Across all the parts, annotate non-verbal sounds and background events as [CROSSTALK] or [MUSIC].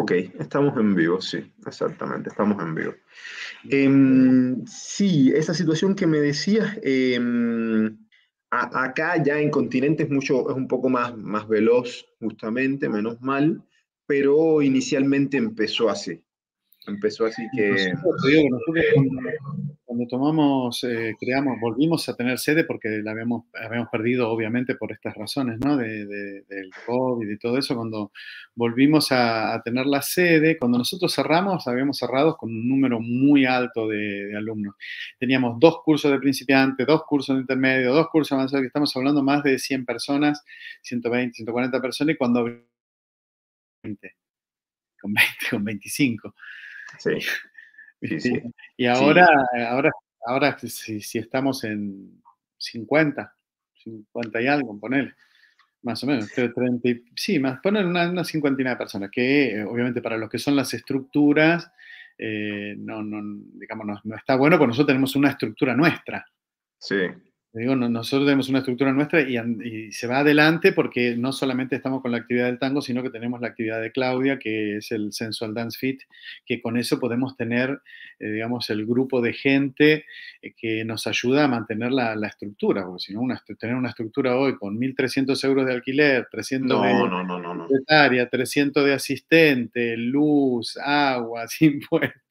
Ok, estamos en vivo, sí, exactamente, estamos en vivo. Em, sí, esa situación que me decías, em, acá ya en continentes mucho, es un poco más, más veloz, justamente, menos mal, pero inicialmente empezó así. Empezó así que cuando tomamos, eh, creamos, volvimos a tener sede porque la habíamos, habíamos perdido obviamente por estas razones, ¿no? De, del COVID y todo eso, cuando volvimos a, tener la sede, cuando nosotros cerramos, habíamos cerrado con un número muy alto de, alumnos. Teníamos dos cursos de principiante, dos cursos de intermedio, dos cursos avanzados, que estamos hablando más de 100 personas, 120, 140 personas, y cuando... con 20, con 25. Sí. [LAUGHS] Sí, Y ahora, ahora, ahora si, si, estamos en 50, 50 y algo, ponele, más o menos, 30, sí, más, poner una, una cincuentina de personas, que eh, obviamente para los que son las estructuras, eh, no, no, digamos, no, está bueno, porque nosotros tenemos una estructura nuestra. Sí. Digo, nosotros tenemos una estructura nuestra y, se va adelante porque no solamente estamos con la actividad del tango, sino que tenemos la actividad de Claudia, que es el Sensual Dance Fit, que con eso podemos tener, eh, digamos, el grupo de gente eh, que nos ayuda a mantener la, estructura, porque si tener una estructura hoy con 1.300 euros de alquiler, 300 no, de no, no, 300 de asistente, luz, agua, sin [LAUGHS] impuestos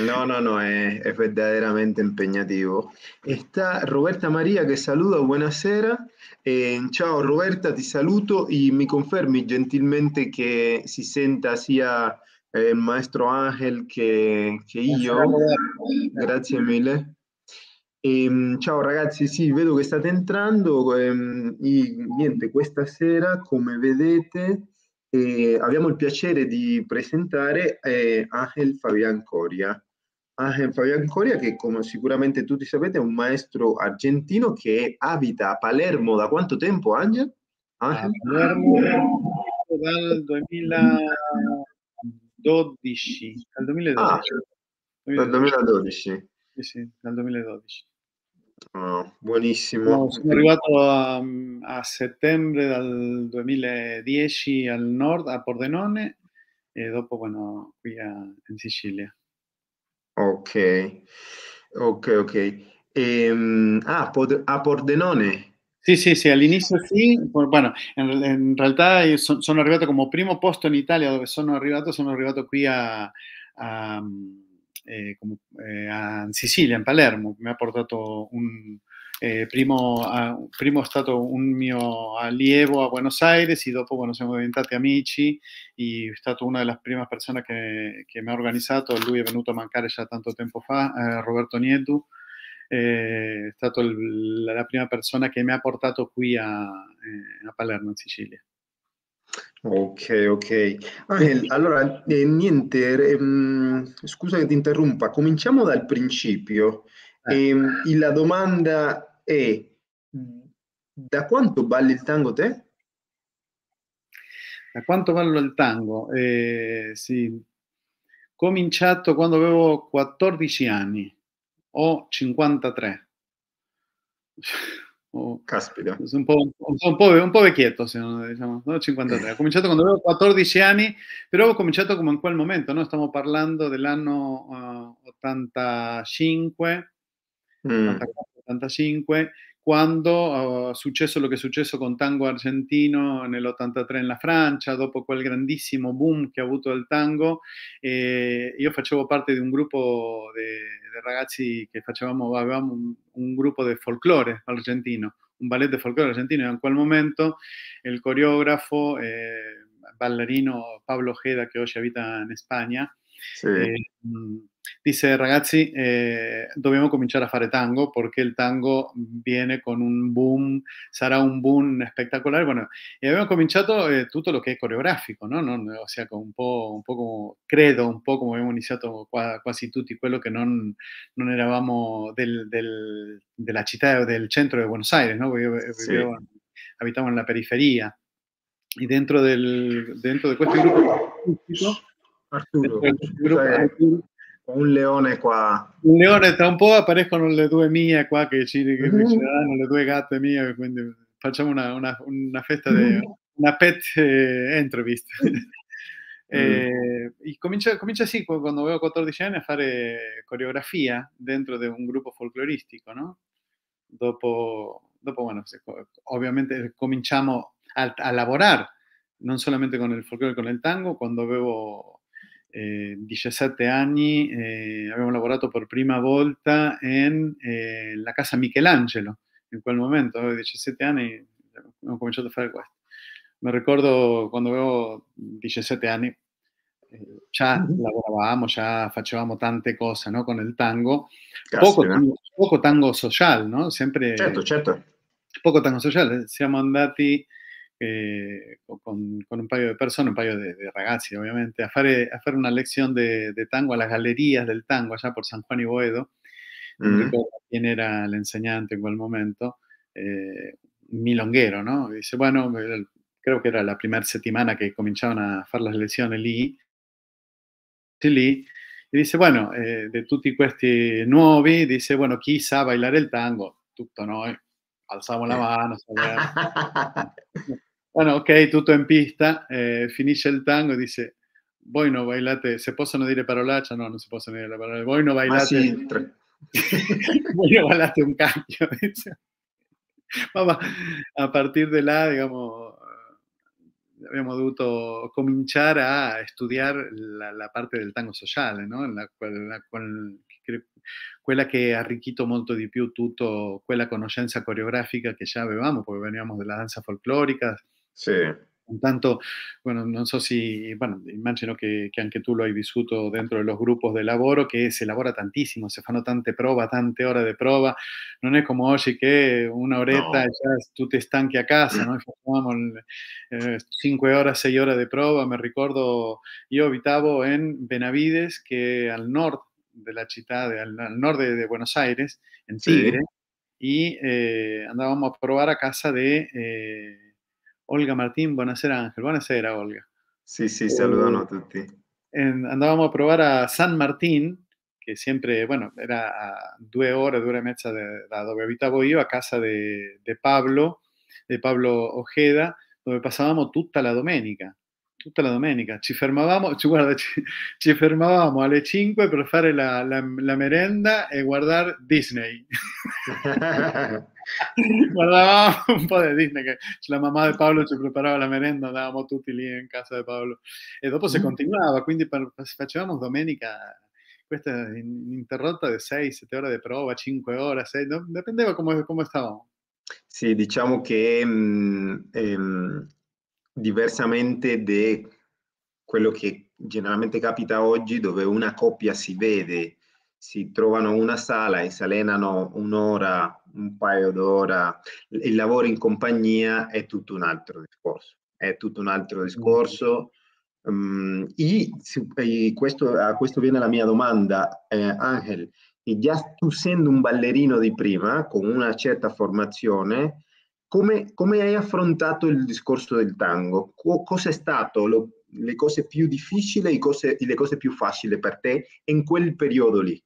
no, no, no, es, verdaderamente empeñativo. Está Roberta María que saluda, buonasera. Eh, ciao Roberta, ti saludo y me confermi gentilmente que si senta sia el eh, maestro Ángel que yo. io. Grazie mille. Em, chao, ciao ragazzi, sì, vedo che state entrando em, y e niente, questa sera come vedete Eh, abbiamo il piacere di presentare eh, Angel Fabian Coria. Angel Fabian Coria che come sicuramente tutti sapete è un maestro argentino che abita a Palermo da quanto tempo Angel? Angel? A Palermo dal 2012. Dal 2012. Ah, dal 2012. Sì, sì, dal 2012 buonissimo. No, sono arrivato a, a, settembre del 2010 al nord, a Pordenone, e dopo, bueno, qui a, in Sicilia. Ok, ok, ok. Ehm, ah, Pod, a Pordenone. Sì, sì, sì, all'inizio sì, bueno, in, in realtà sono, sono arrivato come primo posto in Italia dove sono arrivato, sono arrivato qui a, a eh, eh, a Sicilia, in Palermo, mi ha portato un eh, primo, a, primo è stato un mio allievo a Buenos Aires e dopo bueno, siamo diventati amici e è stata una delle prime persone che, che mi ha organizzato, lui è venuto a mancare già tanto tempo fa, eh, Roberto Niedu, è stata la prima persona che mi ha portato qui a, eh, a Palermo in Sicilia. Ok, ok. Angel, ah, eh, allora, eh, niente, ehm, scusa che ti interrompa, cominciamo dal principio. Eh. Ehm, la domanda è, da quanto balli il tango te? Da quanto ballo il tango? Eh, sì, cominciato quando avevo 14 anni, ho 53. Oh, Caspita. Sono un po', un po', un po vecchietto, diciamo, sono, diciamo, no? 53. Ho cominciato quando avevo 14 anni, però ho cominciato come in quel momento, no? stiamo parlando dell'anno uh, eh, 85, mm. 85, cuando ah, sucedió lo que che con Tango Argentino en el 83 en la Francia, dopo quel grandísimo boom que ha avuto il tango, eh, yo io parte de un grupo de ragazzi que facevamo, un, grupo de folclore argentino, un ballet de folklore argentino, e en quel momento el coreógrafo, eh, ballerino Pablo Ojeda, que hoy abita en España, eh, Dice, ragazzi, eh, dobbiamo a fare tango porque el tango viene con un boom, sarà un boom espectacular, Bueno, e abbiamo cominciato eh, lo que es coreográfico, no? o sea, un poco un poco como, credo, un poco, como abbiamo iniziato quasi tutti, quello que no non eravamo del, del, della del centro de Buenos Aires, no? Io, la eh, nella periferia. y e dentro, del, dentro de questo gruppo... un leone qua. Un leone, tra un po' appareccono le due mie qua che ci, che mm-hmm. le due gatte mie, quindi facciamo una, una, una festa, di, mm-hmm. una pet eh, mm-hmm. eh e, Mm. comincia, sì, quando avevo 14 anni, a fare coreografia dentro di un gruppo folcloristico, no? Dopo, dopo bueno, se, ovviamente cominciamo a, a, lavorare non solamente con il folklore, con il tango, quando avevo eh, 17 anni eh, abbiamo lavorato per prima volta in eh, la casa Michelangelo, in quel momento, avevo 17 anni, ho cominciato a fare questo. Mi ricordo quando avevo 17 anni, eh, già lavoravamo, già facevamo tante cose no? con il tango, poco tango, poco tango, social, no? sempre... Certo, certo. Poco tango social, siamo andati Eh, con, un paio de personas, un paio de ragazzi obviamente, a hacer una lección de tango a las galerías del tango allá por San Juan y Boedo, Quien mm. era quién era enseñante en momento, eh, milonguero, ¿no? dice, bueno, creo que era la primera semana que comenzaban a hacer las lecciones allí, allí, y dice, bueno, eh, de tutti questi nuovi, dice, bueno, quizá bailar el tango? Tutto ¿no? alzamos la mano, [LAUGHS] Bueno, ok, tutto en pista, eh, finisce el tango y dice voi no bailate, se possono dire parolaccia, no, non se possono dire la parola, voi ah, bailate... Ah, sì, voi non bailate un cacchio. [LAUGHS] Vamos, a partir de là, digamos, abbiamo dovuto comenzar a estudiar la, parte del tango social, no? la, quella, quella che ha arricchito molto di più tutta quella coreográfica que ya già porque veníamos de dalla danza folclorica, Sí, un tanto, bueno, no sé si bueno, imagino que aunque tú lo hay visuto dentro de los grupos de laboro que se elabora tantísimo, se fanno tante pruebas tante de prueba, no es como hoy que una horeta ya tú te estanques a casa, ¿no? Vamos, eh, horas horas, 6 horas de prueba, me recuerdo, yo habitaba Benavides, que al norte de la ciudad al norte de Buenos Aires, en Tigre, y eh, andábamos a probar a casa de... Eh, Olga Martín, buenas Ángel. Buenas Olga. Sí, sí, saludos a tutti. andábamos a probar a San Martín, que siempre, bueno, era a due horas, dura y y de donde habitaba yo, a casa de Pablo, de Pablo Ojeda, donde pasábamos toda la domenica. tutta la domenica. Ci fermavamo, ci, guarda, ci, ci fermavamo alle 5 per fare la, la, la merenda e guardare Disney. [LAUGHS] Guardavamo un po' di Disney, che la mamma di Paolo ci preparava la merenda, andavamo tutti lì in casa di Paolo. E dopo si mm. continuava, quindi per, facevamo domenica questa interrotta di 6-7 ore di prova, 5 ore, 6, no? dipendeva come, come stavamo. Sì, diciamo che um, um, diversamente da quello che generalmente capita oggi dove una coppia si vede, si trovano in una sala e si allenano un'ora, un paio d'ora, il lavoro in compagnia è tutto un altro discorso, è tutto un altro discorso. Um, e, e questo, a questo viene la mia domanda, eh, Angel, e già tu essendo un ballerino di prima, con una certa formazione, come, come hai affrontato il discorso del tango? Cosa è stato lo, le cose più difficili e cose, le cose più facili per te in quel periodo lì?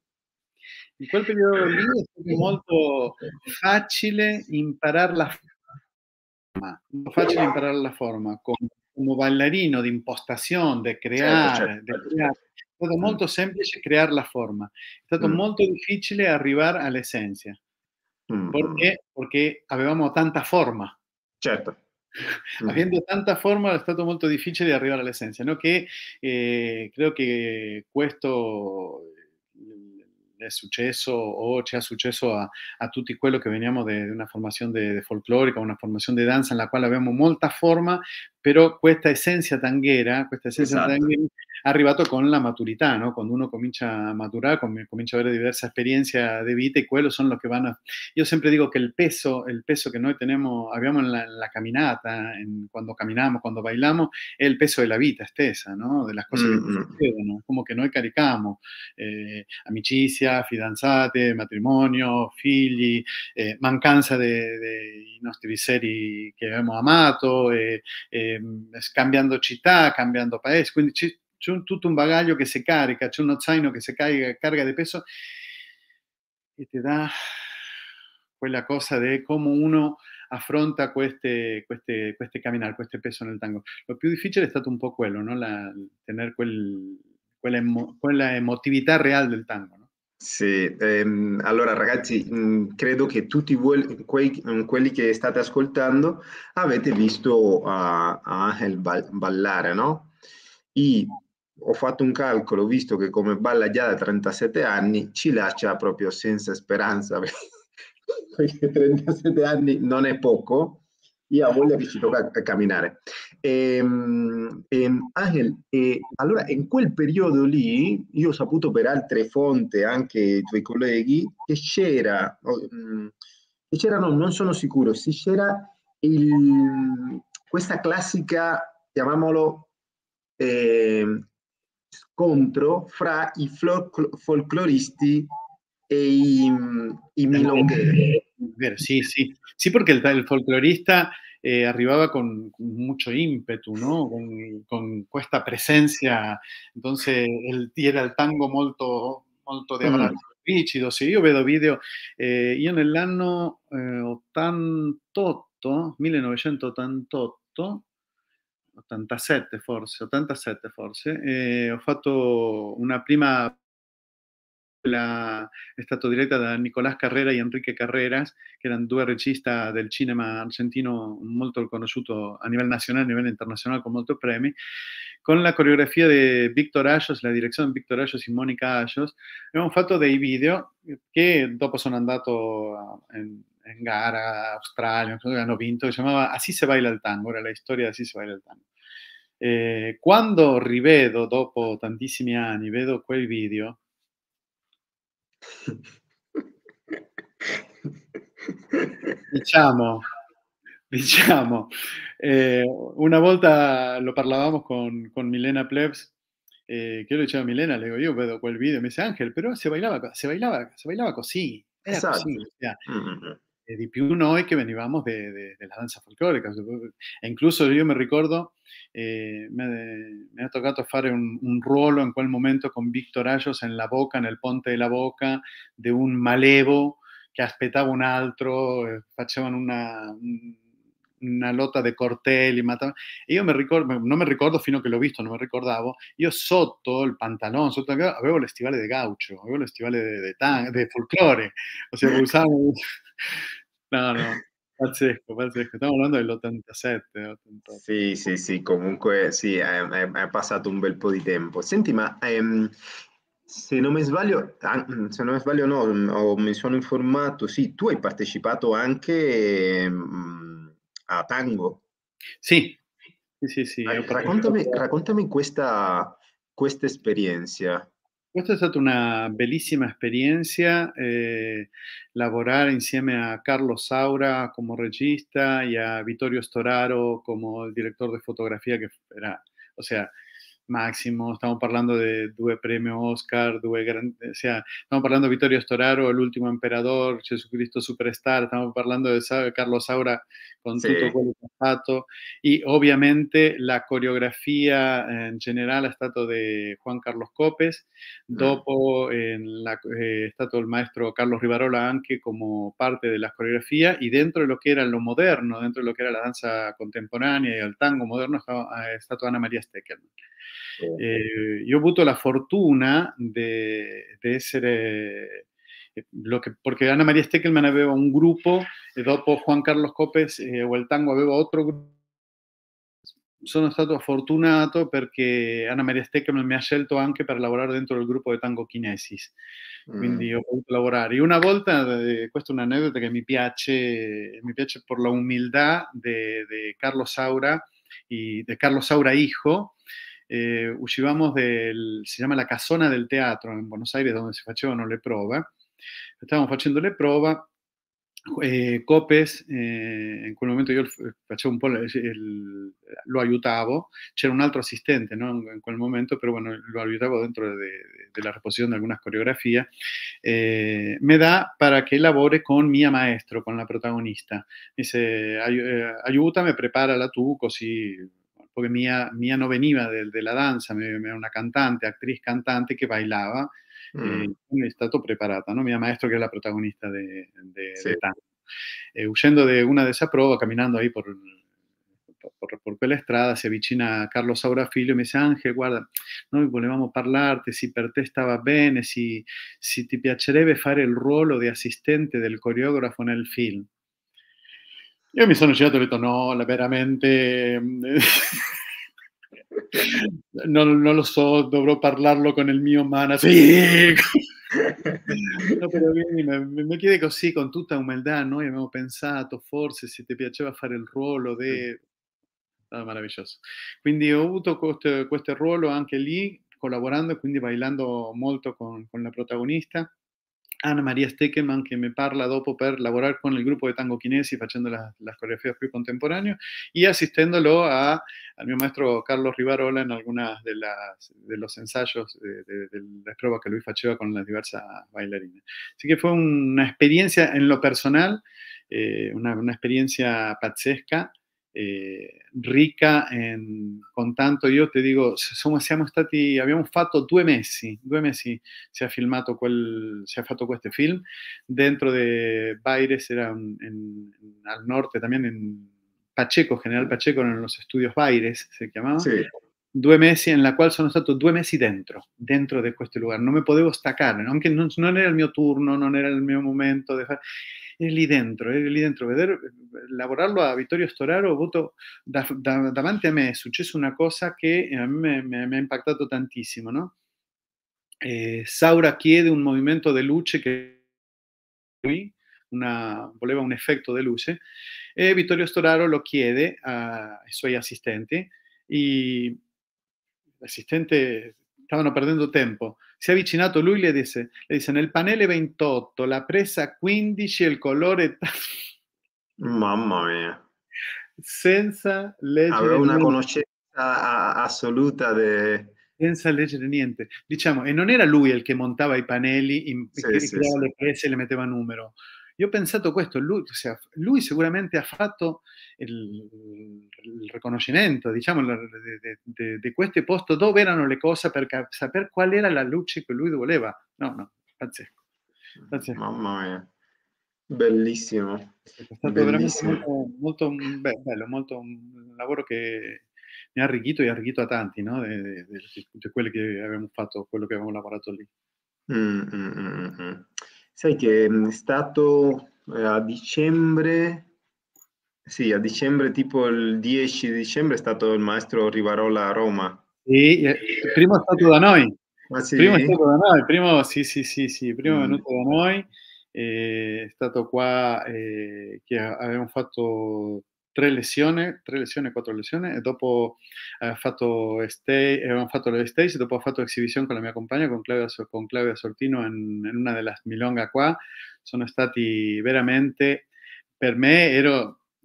In quel periodo lì è stato molto facile imparare la forma, facile imparare la forma come, come ballerino di impostazione, di certo, certo, creare, certo, certo, di È stato molto semplice creare la forma, è stato mm. molto difficile arrivare all'essenza. Mm, Porque, mm. qué? Porque avevamo tanta forma. Certo. Avendo [LAUGHS] mm. tanta forma è stato molto difficile arrivare all'essenza, no? che eh, credo che questo è eh, successo o ci è successo a, a tutti quello che veniamo una formación de, folclórica, una formación de danza en la cual habíamos mucha forma, pero esta esencia tanguera ha esencia con la maturidad. no? Cuando uno comienza a maturar comienza a ver diversa experiencia de vida y cuáles son los que van A... Yo siempre digo que el peso, el peso que no tenemos, habíamos en la caminata, cuando cuando cuando cuando es el peso la vida, vida no? de las cosas que mm, mm. suceden. no como que no caricamos. eh, amicizia, fidanzate, matrimonio, figli, eh, mancanza de nuestros seres que hemos amato. Eh, eh eh, cambiando città, cambiando paese, quindi c'è un, tutto un bagaglio che si carica, c'è uno zaino che si carica, carga di peso e ti dà quella cosa di come uno affronta queste, queste, queste camminare, questo peso nel tango. Lo più difficile è stato un po' quello, no? La, tenere quel, quella, emo, quella, emotività reale del tango. Sì, ehm, allora ragazzi, mh, credo che tutti voi, quei- quelli che state ascoltando avete visto ah, Angel ah, bal- ballare, no? E ho fatto un calcolo, visto che come balla già da 37 anni, ci lascia proprio senza speranza, [LAUGHS] perché 37 anni non è poco, io a voglia che ci tocca eh, camminare. Eh, eh, Angel, eh, allora in quel periodo lì io ho saputo per altre fonti, anche i tuoi colleghi, che c'era, oh, mm, che c'era no, non sono sicuro, se c'era il, questa classica, chiamiamolo, ehm, scontro fra i folcl- folcloristi e i, mm, i eh, milongheri. Sì, sì, sì, perché il, il folclorista Eh, arribaba con mucho ímpetu, ¿no? Con, con, esta presencia, entonces él era el tango molto, molto de mm. hablar. Mm. Rigido, io vedo video, eh, io nell'anno 88, 1988, 87 forse, 87 forse, eh, ho fatto una prima la estatua directa de Nicolás Carrera y Enrique Carreras, que eran dos registi del cinema argentino muy conosciuto a nivel nacional, a nivel internacional con muchos premios, con la coreografía de Víctor Ayos, la dirección de Víctor Ayos y Mónica Ayos. hemos hecho de video que después son andato en gara, Australia, han vinto, que se llamaba Así se baila el tango, era la historia de Así se baila el tango. Eh, quando rivedo dopo tantísimos años veo aquel video, [LAUGHS] diciamo, diciamo eh, una volta lo parlavamo con, con Milena Plebs, eh, che a Milena, le dico, io vedo quel video, me dice Ángel, pero se bailaba, se bailaba, se bailaba così, Exacto. Mm, mm, mm de hoy que veníamos de, de, de, las danzas folclóricas. E incluso yo me recuerdo, eh, me, me, ha tocado hacer un, un en quel momento con Víctor Ayos en la boca, en el ponte de la boca, de un malevo que aspetaba un altro, eh, hacían una, una de cortel y y E yo me recuerdo, no me recuerdo fino que lo he visto, no me recordaba yo el pantalón pantalón sotto veo los estivales de gaucho, veo el de de folclore. o sea, [LAUGHS] usaba... No, no, pazzesco, pazzesco. Stiamo parlando dell'87. 88. Sì, sì, sì, comunque sì, è, è, è, passato un bel po' di tempo. Senti, ma ehm, se non mi sbaglio, se non mi sbaglio no, no, mm, mi sono informato, sì, tu hai partecipato anche ehm, a Tango. Sì, sì, sì. sì eh, raccontami, raccontami questa, questa esperienza. Esta ha sido una bellísima experiencia eh, laborar insieme a Carlos Saura como regista y a Vittorio Storaro como director de fotografía que era, o sea, Máximo, estamos hablando de due premios Oscar, due o sea estamos hablando de Vittorio Storaro, Último emperador, Jesucristo Superstar, estamos hablando de Carlos Saura con tutto pato y obviamente, la coreografía en general ha estado de Juan Carlos Copes, mm. dopo en la, eh, el maestro Carlos Rivarola anche como parte de la coreografía, y dentro de lo que era lo moderno, dentro de lo que era la danza contemporánea y el tango moderno ha eh, estado Ana María Steckerman. Eh, yo yo la fortuna ser eh, lo Que, porque Ana María Steckelman había un grupo, y eh, dopo Juan Carlos Copes o el tango había otro grupo. Sono stato fortunato perché Ana María Steckelman me ha scelto anche para lavorare dentro del grupo de tango Kinesis, quindi mm. ho potuto lavorare. una volta, que una è che mi piace, mi piace per la humildad de Carlos Saura, e de Carlos Saura Hijo, eh, vamos del, se llama la casona del teatro en Buenos Aires donde se no le prove, estábamos haciendo le prove, eh, Copes, eh, en aquel momento yo un lo ayudaba c'era un otro asistente no? in momento, pero bueno, lo ayudaba dentro de, la reposición de algunas coreografías, eh, me da para que elabore con mi maestro, con la protagonista. dice, ayúdame, prepárala tú, così que Mía, Mía no venía de, de la danza, era una cantante, actriz cantante que bailaba, eh, mm. estaba todo preparada, ¿no? Mi maestro que era la protagonista de, de, eh, huyendo de una de esas pruebas, caminando ahí por, por, por, la estrada, se avicina Carlos Saura filio y me dice, Ángel, guarda, no a hablarte, si per te estaba bene, si, si ti piacerebbe fare el ruolo de asistente del coreógrafo en el film. Io mi sono girato e ho detto no, veramente... Mm, [LAUGHS] non, non, lo so, dovrò parlarlo con il mio manager. no, però mi, mi chiede così, con tutta umiltà, noi abbiamo pensato, forse se ti piaceva fare il ruolo di... Ah, meraviglioso. Quindi ho avuto questo, questo ruolo anche lì, collaborando, quindi bailando molto con, con la protagonista. Ana María Steckeman que me parla dopo per laborar con el grupo de tango quinesi, facendo las coreografías più contemporáneas y asistiéndolo a, al mi maestro Carlos Rivarola en algunas de, los ensayos de, de, las pruebas que Luis faceva con las diversas bailarinas. Así que fue una experiencia en lo personal, eh, una, experiencia pazzesca eh, rica en, con tanto, yo te digo siamo, siamo stati, abbiamo fatto due mesi, due mesi se ha filmato quel, se ha fatto este film, dentro de Baires, era al norte también, en Pacheco, General Pacheco, en los estudios Baires se llamaba dos meses, en la cual son estado due meses dentro, dentro de este lugar no me potevo destacar, aunque no era el mio turno, no era el mio momento. de... Es ahí dentro, es lì dentro, ver a Vittorio Storaro, voto, davanti a me è una cosa que a me ha impactado tantísimo. no? Eh, Saura quiere un movimiento de luce que una, voleva un efecto de luce e Vittorio Storaro lo quiere, soy asistente, y assistenti e l'assistente stavano perdendo Si è avvicinato lui e le dice, le disse nel panele 28, la presa 15 il colore... Mamma mia. Senza leggere... Avevo una conoscenza assoluta de... Senza leggere niente. Diciamo, e non era lui il che montava i pannelli, in, sì, che sì, creava sì. le prese e le metteva numero. Io ho pensato questo, lui, o lui sicuramente ha fatto il, il riconoscimento diciamo, di questo posto dove erano le cose per cap- sapere qual era la luce che lui voleva. No, no, pazzesco. pazzesco. Mamma mia. Bellissimo. È stato Bellissimo. veramente molto, molto bello, molto un lavoro che mi ha arricchito e ha arricchito a tanti, no? Di quello che abbiamo fatto, quello che abbiamo lavorato lì. Mm, mm, mm, mm, mm. Sai che mm, è stato eh, a dicembre, sì, a dicembre, tipo il 10 di dicembre, è stato il maestro Rivarola a Roma. Sì, eh, prima è stato da noi. Ah, sì? Prima è stato da noi, primo, sì, sì, sì, sì, primo mm. è venuto da noi, è stato qua eh, che abbiamo fatto tre lesioni, tre lesioni, quattro lesioni e dopo aveva eh, fatto, stay, eh, avevamo fatto le stage, dopo ho fatto esibizione con la mia compagna, con Claudia, con Claudia Sortino in, in, una delle milonga qua, sono stati veramente, per me ero,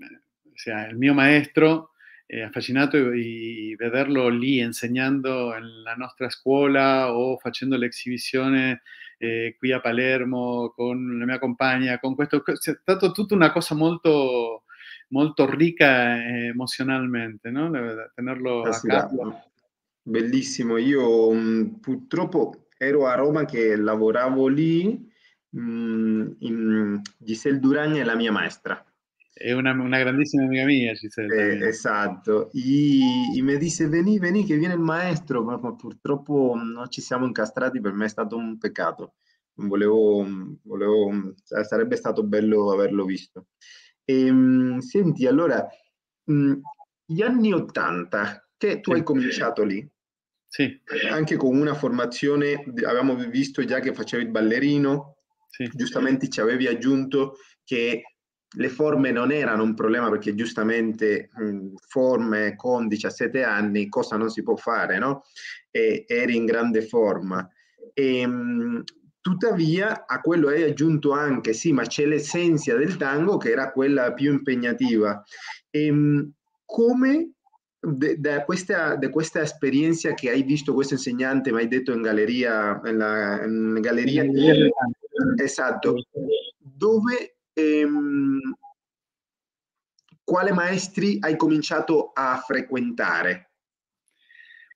o sea, il mio maestro, eh, affascinato di vederlo lì insegnando nella nostra scuola o facendo l'esibizione eh, qui a Palermo con la mia compagna, con questo, è stata tutta una cosa molto molto ricca eh, emozionalmente, no? Tenerlo ah, a sì, casa. Bellissimo, io mh, mm, purtroppo ero a Roma che lavoravo lì, mh, mm, in, Giselle Duragna è la mia maestra. È una, una grandissima amica mia, Giselle. Eh, esatto, e, mi disse veni, veni che viene il maestro, ma, ma purtroppo mm, non ci siamo incastrati, per me è stato un peccato. Volevo, volevo, sarebbe stato bello averlo visto. Ehm, senti, allora, mh, mhmm, gli anni 80, che tu hai cominciato lì, Sì. anche con una formazione, d- avevamo visto già che facevi il ballerino, Sì. giustamente ci avevi aggiunto che le forme non erano un problema perché giustamente mh, mhmm, forme con 17 anni cosa non si può fare, no? E eri in grande forma. E, Ehm, Tuttavia a quello hai aggiunto anche, sì, ma c'è l'essenza del tango che era quella più impegnativa. E, ehm, come da questa, questa, esperienza che hai visto questo insegnante, mi hai detto in galleria, in la, in galleria, in galleria. esatto, dove, ehm, quale maestri hai cominciato a frequentare?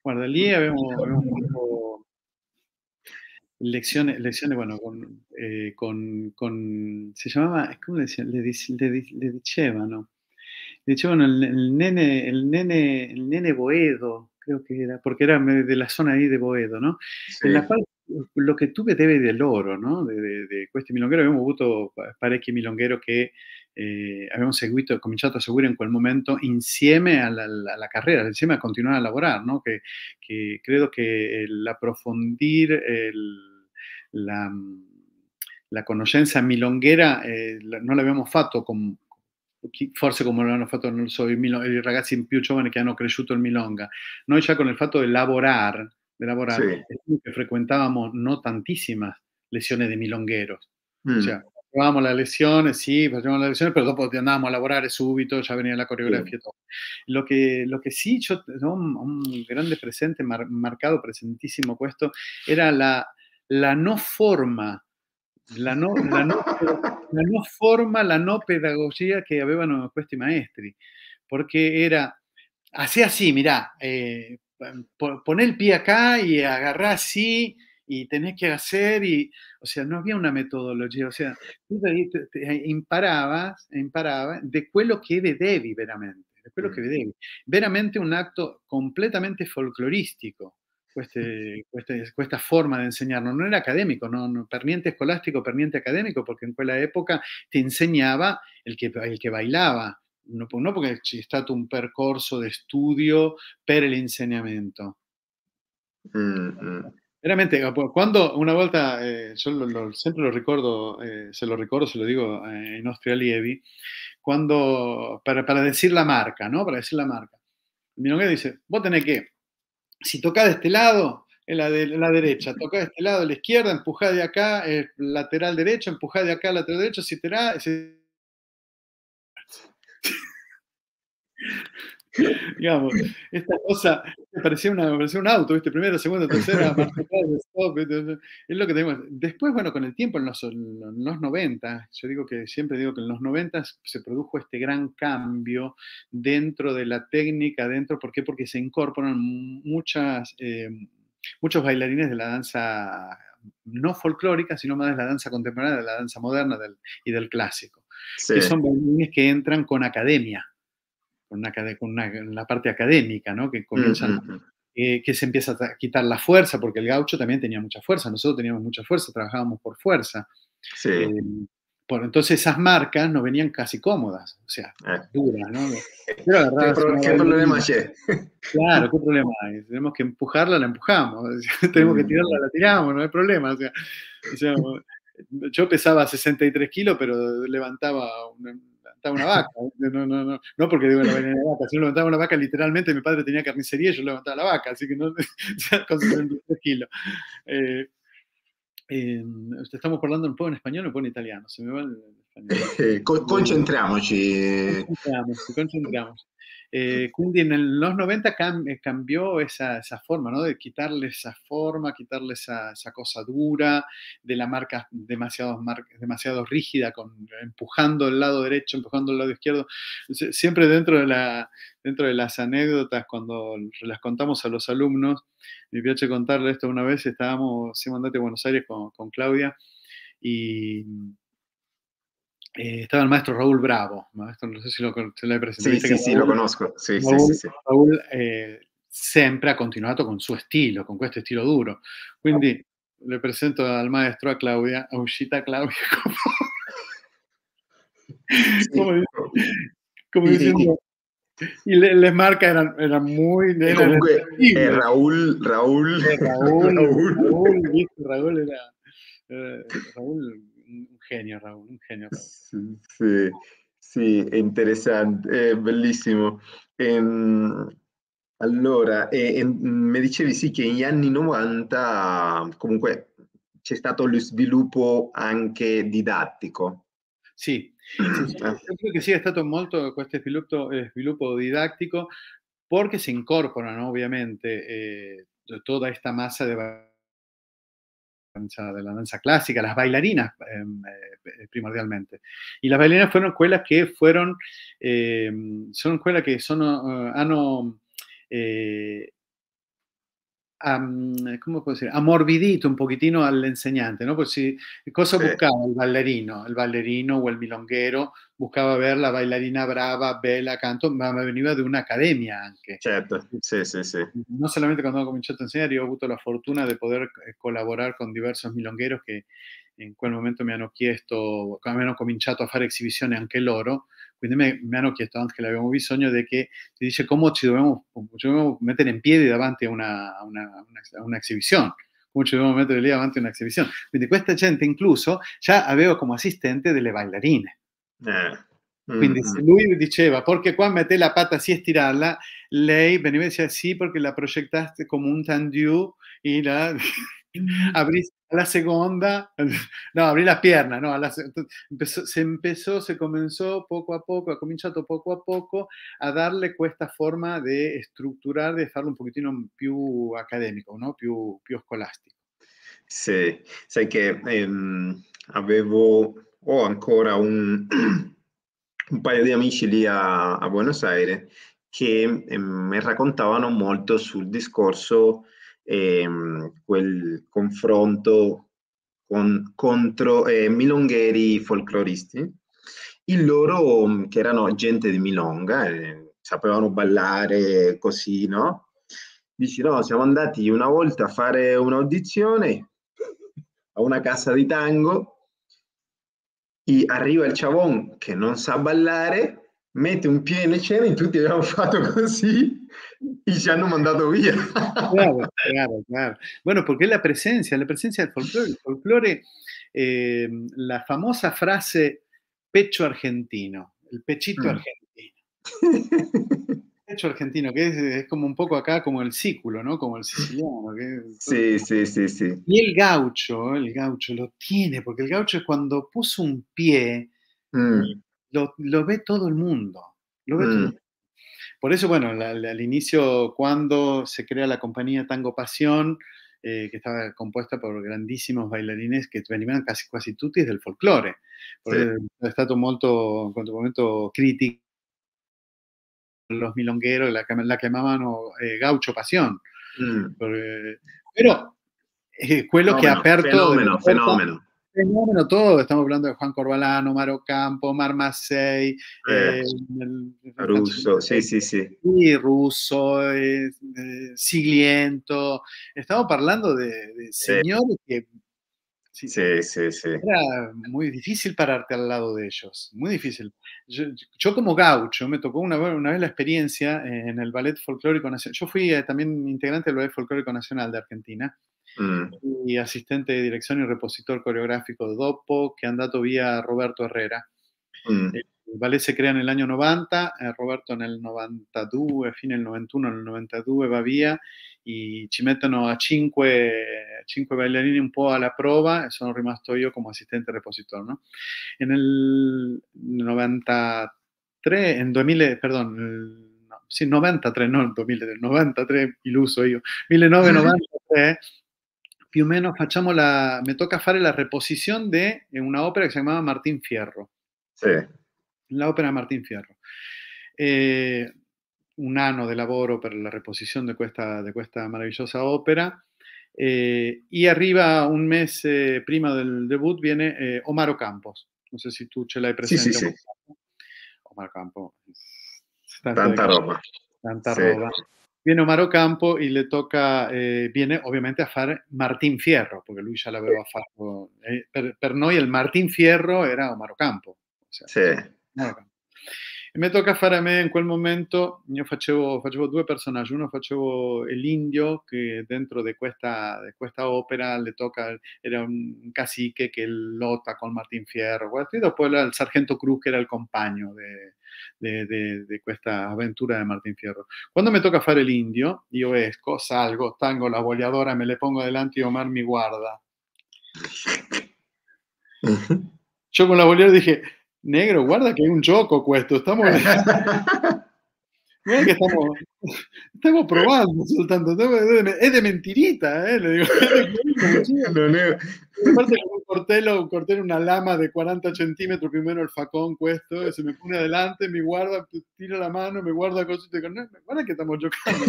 Guarda, lì abbiamo, abbiamo fatto Lecciones, lecciones, bueno, eh, con, con, se llamaba, ¿cómo le decían? Le, le, le, ¿no? Le el, nene, el nene, el nene Boedo, creo que era, porque era de la zona ahí de Boedo, ¿no? En la lo que tuve debe del oro, ¿no? De, de, de Milonguero, habíamos visto avuto parecchi Milonguero que eh, a seguir en quel momento insieme a la carrera, carrera, insieme a continuar a laborar, no? Que que el el el la, mm, la conoscenza milonghera eh, non l'abbiamo fatto como forse come l'hanno fatto non so, i, i, ragazzi più giovani che hanno cresciuto il milonga, No, ya con el fato de lavorare, de lavorare que frequentavamo non tantissime lezioni de milonghero, mm. cioè, facevamo la lezione, sì, facevamo la lezione, però dopo andavamo a lavorare subito, già veniva la coreografia e Lo que lo che sì, un, grande presente, marcado presentísimo presentissimo questo, era la, la no forma, la no, la no, forma, la no pedagogía que puesto y maestri, porque era, hacía así, mirá, eh, poner el pie acá y agarrá así y tenés que hacer y, o sea, no había una metodología, o sea, tú te, imparabas, de quello mm. que debí, veramente, de quello que veramente un acto completamente folclorístico, este, este, esta forma de enseñarnos. No era académico, no, no, perniente escolástico, perniente académico, porque en aquella época te enseñaba el que, el que bailaba, no, pues, no porque está un percorso de estudio per el enseñamiento mm, mm. realmente ah, pues, cuando una vuelta eh, siempre lo, recuerdo eh, se lo recuerdo se lo digo eh, en austria lievi cuando para para decir la marca, ¿no? Para decir la marca, mi dice, vos tenés que si toca de este lado, la, de, la derecha, toca de este lado, la izquierda, empuja de acá, el eh, lateral derecho, empuja de acá, lateral derecho, si te da... [LAUGHS] Digamos, esta cosa parecía, una, un auto, ¿viste? Primero, segundo, tercera, [LAUGHS] es lo que tenemos. Después, bueno, con el tiempo, en los, en 90, yo digo que siempre digo que en los 90 se produjo este gran cambio dentro de la técnica, dentro, ¿por qué? Porque se incorporan muchas, eh, muchos bailarines de la danza no folclórica, sino más de la danza contemporánea, de la danza moderna y del clásico. Que son bailarines que entran con academia, con, una, la parte académica, ¿no? Que eh, que se empieza a quitar la fuerza, porque el gaucho también tenía mucha fuerza, nosotros teníamos mucha fuerza, trabajábamos por fuerza. Eh, por, entonces esas marcas nos venían casi cómodas, o sea, ah. duras, ¿no? [LAUGHS] ¿Qué, problema hay? Claro, [LAUGHS] ¿qué problema hay? Tenemos que empujarla, la empujamos, [LAUGHS] tenemos que mm. tirarla, la tiramos, no hay problema. yo pesaba 63 kilos, pero levantaba un una vaca. No, no, no, no porque digo la vaina de vaca, sino levantaba una vaca literalmente, mi padre tenía carnicería y yo levantaba la vaca, así que no, con 63 kilos. Eh, eh, stiamo parlando un poco en español o un po' in italiano, se me va el [LAUGHS] eh, Concentriamoci, concentriamoci. Eh, en los 90 eh, cambió esa, forma, ¿no? De quitarle esa forma, quitarle esa, cosa dura, de la marca demasiado, demasiado rígida, con, empujando el lado derecho, empujando el lado izquierdo. Siempre dentro de, la, dentro de las anécdotas, cuando las contamos a los alumnos, me pioche contarle esto una vez, estábamos, sí, mandate Buenos Aires con, con Claudia y eh, estaba el maestro Raúl Bravo, maestro, no sé si lo, se lo he presentado sí, sí, lo conozco. Sí, Raúl, sí, sí, Raúl eh, ha continuado con su estilo, con este estilo duro. Quindi le presento al maestro a Claudia, a Claudia como, diciendo... Y les marca eran, muy... Eh, Raúl, Raúl, [LAUGHS] Raúl, Raúl, Raúl, Raúl, era, Raúl genio Raul, un genio Raul. Sì, sì, interessante, è bellissimo. Ehm, allora, e, e, mi dicevi sì che negli anni 90 comunque c'è stato lo sviluppo anche didattico. Sì, sì ah. credo che sia stato molto questo sviluppo, eh, sviluppo didáctico porque se incorporan ¿no? obviamente eh, toda esta masa de de la danza clásica, las bailarinas em, eh, primordialmente. Y las bailarinas fueron escuelas que fueron, eh, son escuelas que son, han... Eh, ah, um, come posso dire, poquitino un pochettino all'insegnante. No? Pues cosa buscaba? el il ballerino? Il ballerino o el milonguero buscaba ver la bailarina brava, bella, canto, me veniva una academia anche. Certo, sì, sì, sì. Non solamente cuando ho cominciato a enseñar yo he avuto la fortuna de poder eh, colaborar con diversos milongueros que en quel momento han hanno chiesto, han cominciato a hacer exhibiciones anche loro, quindi me, mi hanno chiesto anche, habíamos bisogno di che, si dice, come ci dobbiamo, ci en mettere in piedi davanti a una, una, una, una exhibizione come ci dobbiamo mettere lì davanti a un'esibizione. Quindi questa gente incluso già había come asistente delle ballerine. Ah. Mm, eh. Quindi se mm. lui diceva perché qua mette la pata así, estirarla, lei veniva e diceva sì perché la proyectaste come un tendu e la... [LAUGHS] Mm. abriste a la segunda, [LAUGHS] no, abrí las piernas, no, la, se empezó, se comenzó poco a poco, ha cominciato poco a poco a darle esta forma de estructurar, de hacerlo un poquitín más académico, no? più, più scolastico. sí sai che em, o avevo, ancora un, [CLEARS THROAT] un, de amigos amici lì a, Buenos Aires que em, me contaban raccontavano molto sul discorso ehm, quel confronto con, contro eh, milongheri folcloristi. Il loro, mm, che erano gente di Milonga, eh, sapevano ballare così, no? Dici no, siamo andati una volta a fare un'audizione a una casa di tango arriva il chavon che non sa ballare, mette un piede in cena e tutti abbiamo [LAUGHS] fatto così y ya no mandado bien Claro, claro, claro. Bueno, porque es la presencia, la presencia del folclore. El folclore, eh, la famosa frase pecho argentino, el pechito mm. argentino. pecho argentino, que es, como un poco acá como el círculo, ¿no? Como el siciliano. sí, sí, sí, sí. Y el gaucho, el gaucho lo tiene, porque el gaucho es cuando puso un pie, mm. lo, ve todo el mundo. Lo ve mm. todo el mundo. Por eso, bueno, al, inicio, cuando se crea la compañía Tango Pasión, eh, que estaba compuesta por grandísimos bailarines que venían casi, casi tutti del folclore, Por sí. molto, cuanto momento, crítico los milongueros, la, la llamaban eh, gaucho pasión. Mm. Eh, pero fue lo que ha aperto fenómeno todo. Estamos hablando de Juan Corbalano, Omar Ocampo, Omar eh, eh este, sí, sí, sí. Y Ruso, eh, Estamos hablando de, señores que. Sí, sí, sí, Era muy difícil pararte al lado de ellos, muy difícil. Yo, como gaucho, me tocó una, una, vez la experiencia en el Ballet Folclórico Nacional. Yo fui eh, también integrante del Ballet Folclórico Nacional de Argentina Mm. y asistente de dirección y repositor coreográfico de Doppo, que ha andato via Roberto Herrera. Mm. El eh, ballet se crea en el año 90, eh, Roberto en el 92, eh, fin del 91, en el 92 va via y ci meten a 5, bailarines un un po' la prova e sono rimasto yo como asistente repositor, No? En el 93, en 2000, perdón, no, el 93, en 2000, 93 iluso yo, 1993 più o meno la, me toca fare la reposición de eh, una ópera que se llamaba Martín Fierro. Sí. La ópera Martín Fierro. Eh, un año de laboro para la reposición de esta maravillosa ópera. Eh, y arriba un mes prima del debut viene Omaro Omar Ocampos. No sé si tú ce hay presente. Sí, sí, sí. Omar Ocampos. Tanta, tanta roba. Tanta Viene Omar Campo y le toca, eh, viene obviamente a far Martín Fierro, porque Luis ya la veo a eh, el Martín Fierro era Omar Campo sí. Omar Ocampo. Y me toca a me en quel momento, yo facevo, facevo due personaggi, uno el indio, que dentro de esta de le toca era un cacique que lotta con Martín Fierro, Y después el sargento Cruz que era el compagno de esta aventura de Martín Fierro. toca mi tocca el indio yo esco, salgo, tango la boleadora, me le pongo delante y Omar mi guarda. [LAUGHS] Yo con la boleadora dije, negro, guarda que hay un choco cuesto, estamos... [LAUGHS] que estamos, estamos probando, soltando, es de mentirita, ¿eh? Le digo, Aparte [LAUGHS] [LAUGHS] Aparte, cortelo, un cortelo, una lama de 40 centímetros, primero el facón cuesto, eh, se me pone adelante, me guarda, tira la mano, me guarda cosas y te digo, no, guarda que estamos chocando.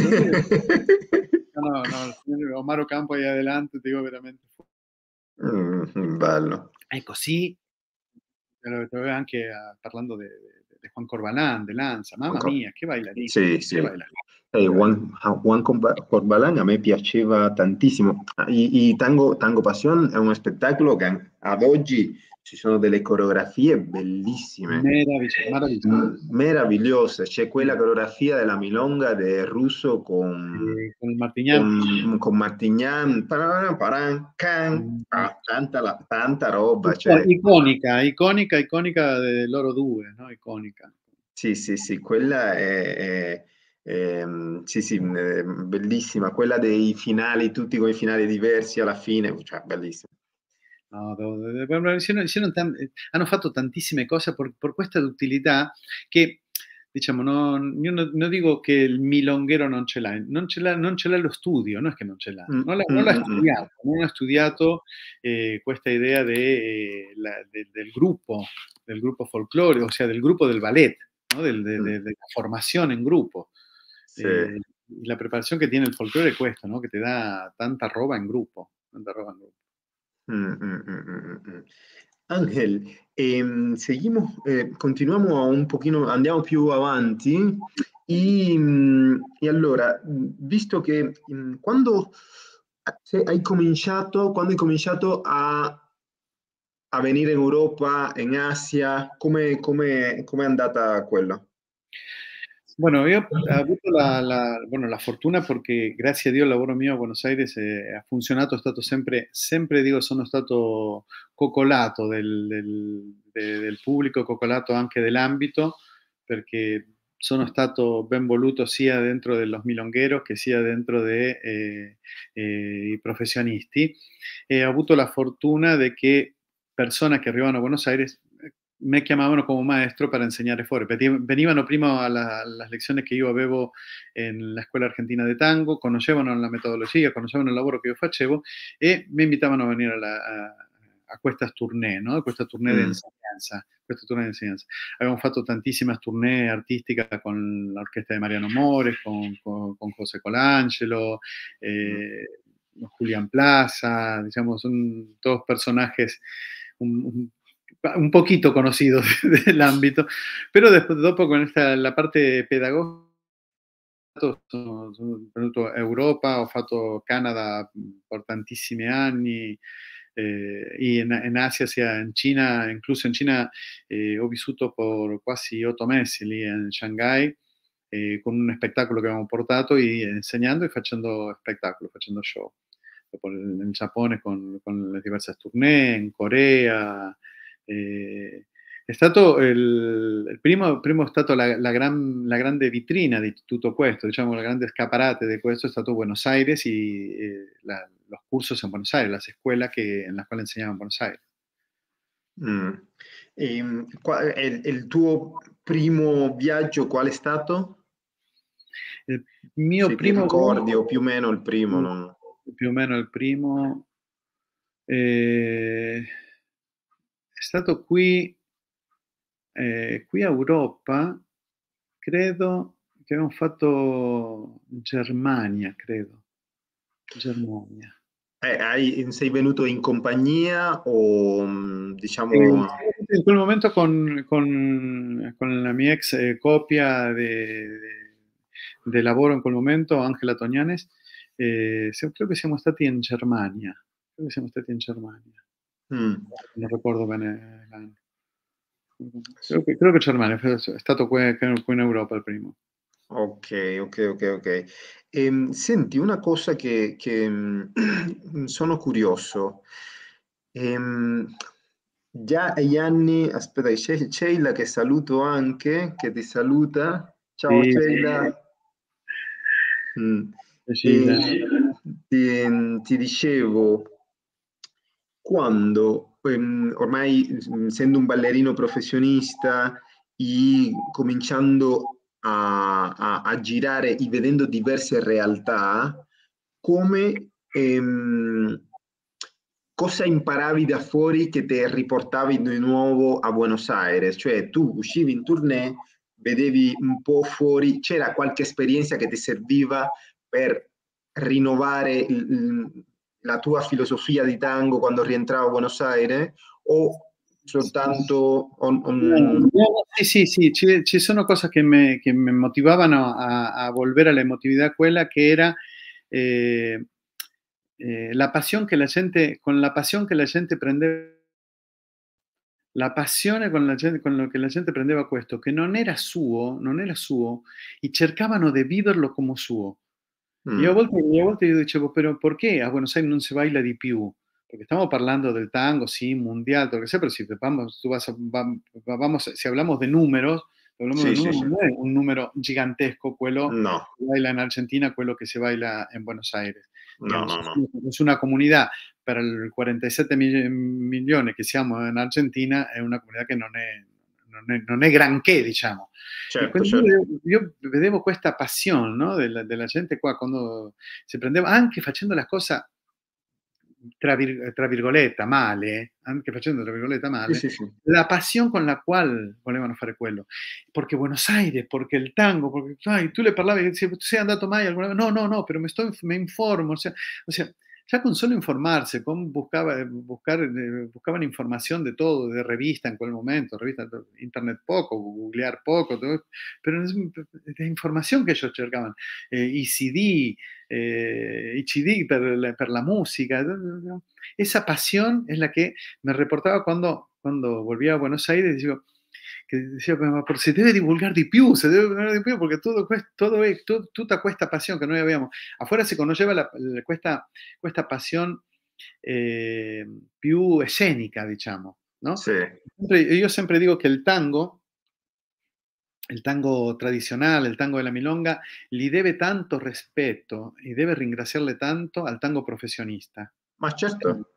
No, no, no, Omar Ocampo ahí adelante, te digo veramente. Mm, vale. Ecco, sí, veo anche uh, parlando de Juan Corbalán, de Lanza, mamma qué mia, che sí eh, Juan, Juan, Corbalán a me piaceva tantísimo. Ah, y, y tango, tango Pasión es un espectáculo que ad hoy ci sono delle coreografie bellissime, meravigliose. meravigliose. Mm, meravigliose. C'è quella coreografia della Milonga del Russo con, con Martignan. Con, con mm. tanta, tanta, roba. Cioè. Iconica, iconica, iconica dei loro due, no? Iconica. Sì, sì, sì, quella è, è... Eh, sì, sì, bellissima, quella dei finali, tutti con i finali diversi alla fine, cioè bellissima. No, hicieron, tantísimas cosas por, cuesta questa utilidad che diciamo, no no, digo que el il no non ce mm, l'ha, non ce mm, l'ha, lo mm, studio, non è che non ce l'ha, non, ha estudiado eh, idea eh, del grupo del grupo folclore o sea, del grupo del ballet, de, la formación en grupo. Eh, la preparación que tiene el folclore es ¿no? que te da tanta roba tanta roba en grupo. Mm, mm, mm, mm, mm. Ángel, seguimos, eh, continuamos un pochino, andiamo più avanti e, mm, allora, visto che mm, quando hai cominciato, quando hai cominciato a, a venire in Europa, in Asia, come è andata quella? Bueno, yo avuto la, la, bueno, la, fortuna porque, gracias a Dios, el trabajo mío en Buenos Aires eh, ha funcionado, He estado siempre, siempre digo, sono stato coccolato del, del, del público, del anche ámbito, porque sono stato ben voluto sia dentro de los milongueros que sia dentro de eh, eh, he He avuto la fortuna de que personas que arriban a Buenos Aires me llamaban como maestro para enseñar Venían venían prima a las lecciones que bebo en la Escuela argentina de tango, conocían la metodología, conocían el lavoro que yo hacía y me invitaban a venir a, a questa tournée, no? a questa tournée de enseñanza. Habíamos Questa tantísimas di artísticas con la orquesta de Mariano Mores, con, con, José Colangelo, eh, mm. Julián Plaza, digamos son todos personajes, un, un un poquito conocido [LAUGHS] del ámbito, pero después de con la parte pedagógica, Europa, ho fatto Canadá por tantísimos anni eh, y en, Asia, en en China, incluso en China, he eh, vivido por casi ocho meses en lì Shanghai eh, con un espectáculo que hemos portado, y enseñando y haciendo espectáculos, haciendo show. En Japón con, con diversas diverse en Corea, eh, Stato, el, el, primo, primo Stato, la, gran, la grande vitrina de todo esto diciamo, la grande escaparate de questo è stato Buenos Aires y eh, los cursos en Buenos Aires, las escuelas que, en las cuales enseñaban en Buenos Aires. Mm. Em, el, el, tuo primo viaggio qual è stato? Il mio primo... o más o menos el primo, mm. no? Più o menos el primo... Eh... È stato qui, eh, qui a Europa, credo che abbiamo fatto Germania, credo. Germania. Eh, hai, sei venuto in compagnia o mm, diciamo... In quel momento con, con, con la mia ex eh, copia di lavoro in quel momento, Angela Tognanes, eh, credo che siamo stati in Germania. Credo che siamo stati in Germania. Mm. No recuerdo bene l'anno. Creo que, creo que Germania, è stato qui, in Europa il primo. Ok, ok, ok, ok. Ehm, senti, una cosa che, che mm, [CLEARS THROAT] sono curioso. Ehm, già agli anni, aspetta, c'è Sheila che saluto anche, che ti saluta. Ciao sì, Sheila. Sì. Mm. Sheila. E, ehm, ti, ti dicevo, quando ehm, ormai mhmm, essendo un ballerino professionista e cominciando a, a, a, girare e vedendo diverse realtà, come ehm, cosa imparavi da fuori che ti riportavi di nuovo a Buenos Aires? Cioè tu uscivi in tournée, vedevi un po' fuori, c'era qualche esperienza che ti serviva per rinnovare il, la tua filosofía de tango cuando reentraba a Buenos Aires o soltanto... On, sí sí sì, sì, ci, ci sono cose che che mi a, eh, eh, la emotividad alla emotività era la pasión que la gente, con la pasión que la gente prende la pasión con la gente, con lo que la gente prendeva questo, che non era suo, non era suo, y e cercavano de viverlo como suo. Mm. Io, a volte, io, he volte, io ¿por qué a ah, Buenos Aires no se baila de più? Porque estamos parlando del tango, sí, mundial, todo lo que sea, pero si, tú vas hablamos de números, un número gigantesco, quello no. que baila en Argentina, quello que se baila en Buenos Aires. No, no, no. Es una comunidad para el 47 millones que seamos en Argentina, es una comunidad que no es non è, gran granché, diciamo. Certo, esta pasión, io, vedevo no, della, della, gente cuando se si prendeva, anche facendo la cosa tra, vir, tra virgolette male, ¿eh? anche facendo tra virgolette male, ¿eh? la pasión con la cual volevano fare quello. Porque Buenos Aires, porque el tango, porque tú le parlavi, sei andato mai alguna vez? No, no, no, pero me, estoy, me informo. o sea, o sea ya con solo informarse, con buscaba, eh, buscar, eh, buscaban información de todo, de revista en cualquier momento, revista, internet poco, googlear poco, todo, pero es la información que ellos cercaban, eh, y CD, y CD per la, música, esa pasión es la que me reportaba cuando, cuando volvía a Buenos Aires, digo, que decía pero se debe divulgar de Piu, se debe divulgar de Piu, porque todo, todo es, tú, te cuesta pasión, que no ya Afuera se conlleva la, cuesta, cuesta pasión eh, escénica, digamos, ¿no? Sí. yo siempre digo que el tango, el tango tradicional, el tango de la milonga, le debe tanto respeto y debe ringraciarle tanto al tango profesionista. Más cierto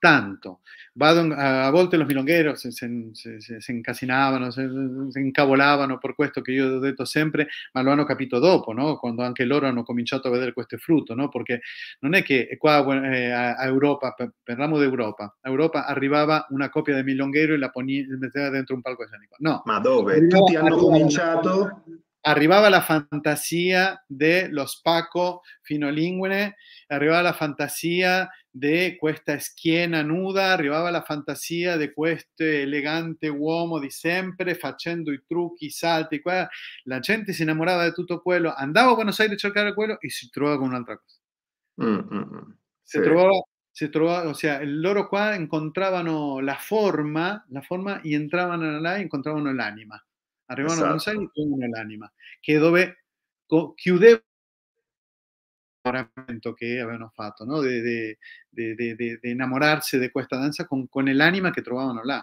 tanto. a, volte los milongueros se, encasinaban, se, encabolaban incasinavano, se, que incavolavano per questo che io lo han capito dopo, no? quando anche loro hanno cominciato a vedere questo frutto, no? perché non è che qua a Europa, parliamo d'Europa, a Europa arrivava una copia de milonghero y la ponía dentro un palco scenico. No. Ma dove? Tutti hanno cominciato arribaba la fantasía de los Paco Finolingüene, arribaba la fantasía de Cuesta esquina Nuda, arribaba la fantasía de Cueste elegante uomo di sempre, facendo i trucchi, salti, qua. la gente se enamoraba de tutto quello, andaba a Buenos Aires a el cuello y se trova con otra cosa. Mm, mm, mm. se trovaba, o sea, loro qua encontraban la forma, la forma y entraban en la encontraban el ánima arrivano esatto. consegni con nell'anima, che dove chiudeva che avevano fatto, no? de enamorarse de questa danza con, con l'anima che trovavano là.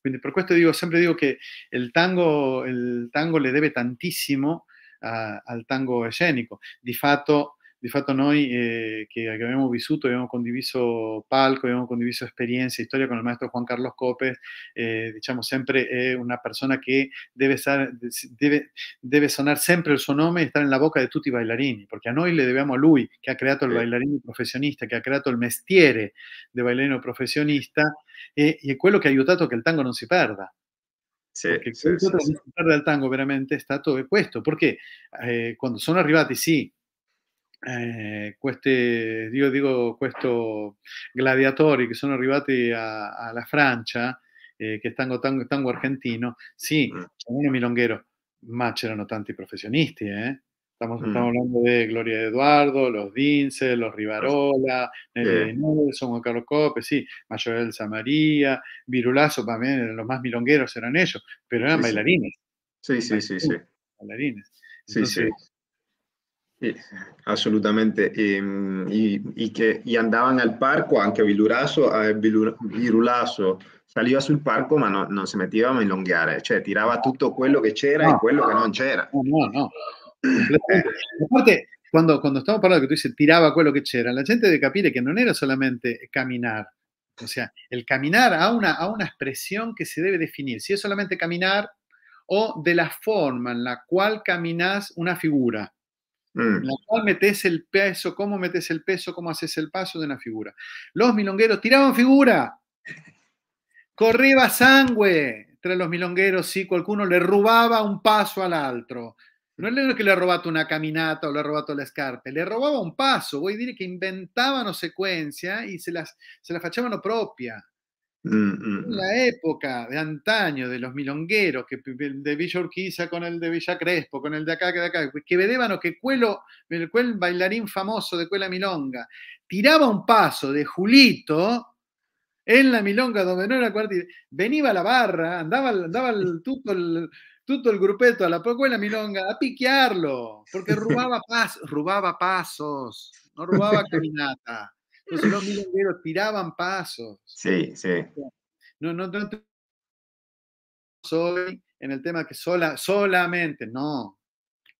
Quindi per questo digo sempre dico che il tango, el tango le debe tantísimo al tango escénico, de fatto di fatto noi eh, che, abbiamo vissuto, abbiamo condiviso palco, abbiamo condiviso esperienze, storia con il maestro Juan Carlos Copes, eh, diciamo sempre è una persona che deve, stare, deve, deve, sonare sempre il suo nome e stare nella bocca di tutti i bailarini, perché a noi le dobbiamo a lui che ha creato il bailarino professionista, che ha creato il mestiere del bailarino professionista e, e è quello che ha aiutato che il tango non si perda. Sì, sì, sì, sì. tango veramente è stato questo, perché eh, quando sono arrivati sì, eh, digo digo, dico questi gladiatori che sono arrivati a, la Francia, eh, que che tango, argentino, sì, c'è mm. uno milonghero, ma c'erano tanti professionisti, eh? Mm. Estamos, hablando de Gloria de Eduardo, los Dince, los Rivarola, son eh, Nelson, Juan Carlos Cope, sí, Elsa Samaría, Virulazo también, los más milongueros eran ellos, pero eran bailarines. Sí, sí, sí, sí. Bailarines. sí, sí absolutamente y Y andaban que, al parco, anche vilurazo, virulazo virulazo. saliva sul parco ma no, se metía metteva a milongare, eh. cioè tirava tutto quello che c'era no, e quello che non c'era. No, no, no. quando, estamos hablando que tú dices tiraba lo que c'era, la gente debe capire que no era solamente caminar. O sea, el caminar a una, a una expresión que se debe definir. Si es solamente caminar o de la forma en la cual caminas una figura. Mm. La cual metes el peso, cómo metes el peso, cómo haces el paso de una figura. Los milongueros tiraban figura. corría sangre entre los milongueros si alguno le robaba un paso al otro no lo que le ha robado una caminata o le ha robado la le robaba un paso voy decir que inventaban secuencia y se las se la fachaban propia en mm, mm, la mm. época de antaño de los milongueros, que, de Villa Urquiza con el de Villa Crespo, con el de acá, que de acá, que que Cuelo, el, bailarín famoso de Cuela Milonga, tiraba un paso de Julito en la Milonga donde no era cuartito, venía a la barra, andaba, andaba [LAUGHS] el, tuto, el, el grupeto a la Cuela Milonga a piquearlo, porque [LAUGHS] robaba rubaba pasos, no rubaba caminata los tiraban pasos. Sí, sí. No, no, soy en el tema que sola, solamente, no,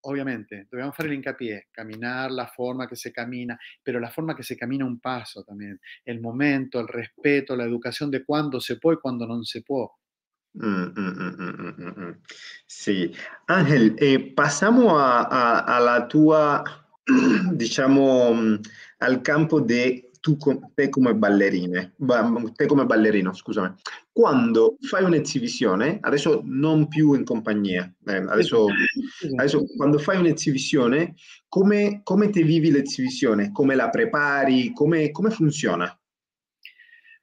obviamente, debemos hacer el hincapié, caminar, la forma que se camina, pero la forma que se camina un paso también, el momento, el respeto, la educación de cuándo se puede y cuándo no se puede. Mm, mm, mm, mm sí. Ángel, eh, pasamos a, a, la tua, [CLEARS THROAT] digamos, al campo de tu, te come ballerine, te come ballerino, scusami, quando fai un'esibisione, adesso non più in compagnia, eh, adesso, [LAUGHS] adesso, quando fai un'esibisione, come, come ti vivi l'esibizione? Come la prepari? Come, come funziona?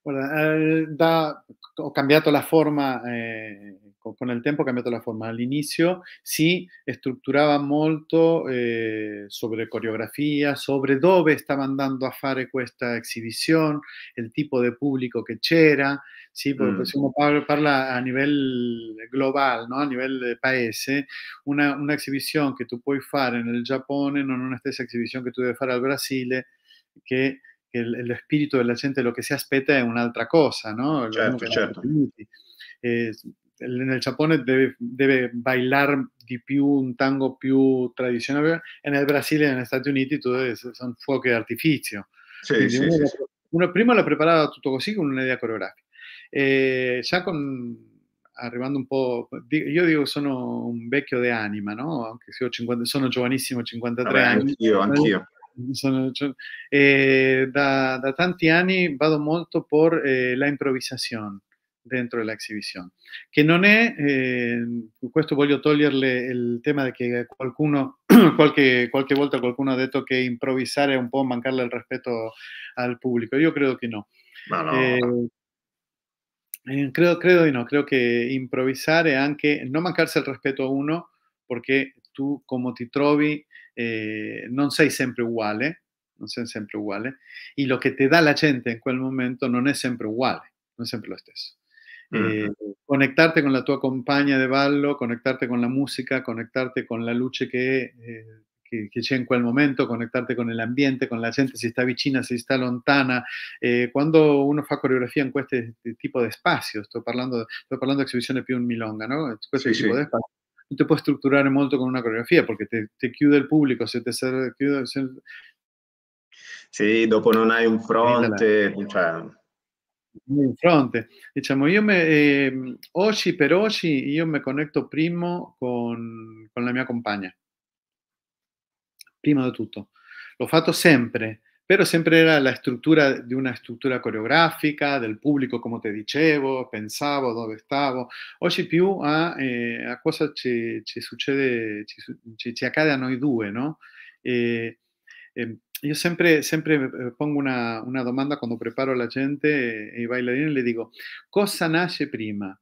Eh, da, ho cambiato la forma, eh, con el tiempo, ho cambiato la forma. al si sí, estructuraba mucho eh, sobre coreografía, sobre dónde estaban andando a fare esta exhibición el tipo de público que c'era, sì, mm. si parla a nivel global no? a de país una, una que tú puedes hacer en el Japón, no una una stessa exhibición que tú debes hacer al Brasil que che il, lo spirito della gente, lo che si aspetta è un'altra cosa, no? Certo, certo. Eh, nel Giappone deve, deve bailar di più un tango più tradizionale e nel Brasile e negli Stati Uniti tutto sono fuochi d'artificio. Sì, sì, uno, sì. prima l'ha preparato tutto così con un'idea coreografica. E già con arrivando un po', io dico sono un vecchio di anima, no? Anche se ho 50, sono giovanissimo, 53 Vabbè, anni. Anch'io, anch'io. Eh, da, da, tanti anni vado molto per eh, la improvisación dentro de la exhibición. que no es eh, esto questo voglio toglierle il tema de que qualcuno, qualche, [CLEARS THROAT] qualche, volta qualcuno ha detto que improvisar è un po' mancarle il respeto al público yo creo que no. Creo no. Eh, no, Creo que respeto anche non il a uno porque tú como ti trovi eh, no non siempre iguales, no non siempre sempre y lo que te da la gente en quel momento no es siempre igual, no es siempre lo stesso. Eh, conectarte con la tu acompaña de ballo, conectarte con la música, conectarte con la luce que eh, en momento, conectarte con el ambiente, con la gente, si está vicina, si está lontana. Eh, cuando uno fa coreografía en este tipo de espacios, estoy hablando estoy hablando de exhibiciones più milonga, no? tipo no te puedes estructurar mucho con una coreografía, porque te, te el público, público, se te serve, se... dopo non hai un fronte, cioè... un fronte, diciamo, io me, eh, oggi per oggi io me conecto primo con, con la mia compagna, prima di tutto. L'ho fatto sempre, pero siempre era la estructura de una estructura coreográfica, del público como te dicevo, pensavo, dove stavo. Oggi più a, ah, eh, a cosa ci, ci succede, a noi due, no? Eh, em, yo siempre, siempre eh, pongo una, una, cuando preparo a la gente y bailarines, le digo, cosa nace prima?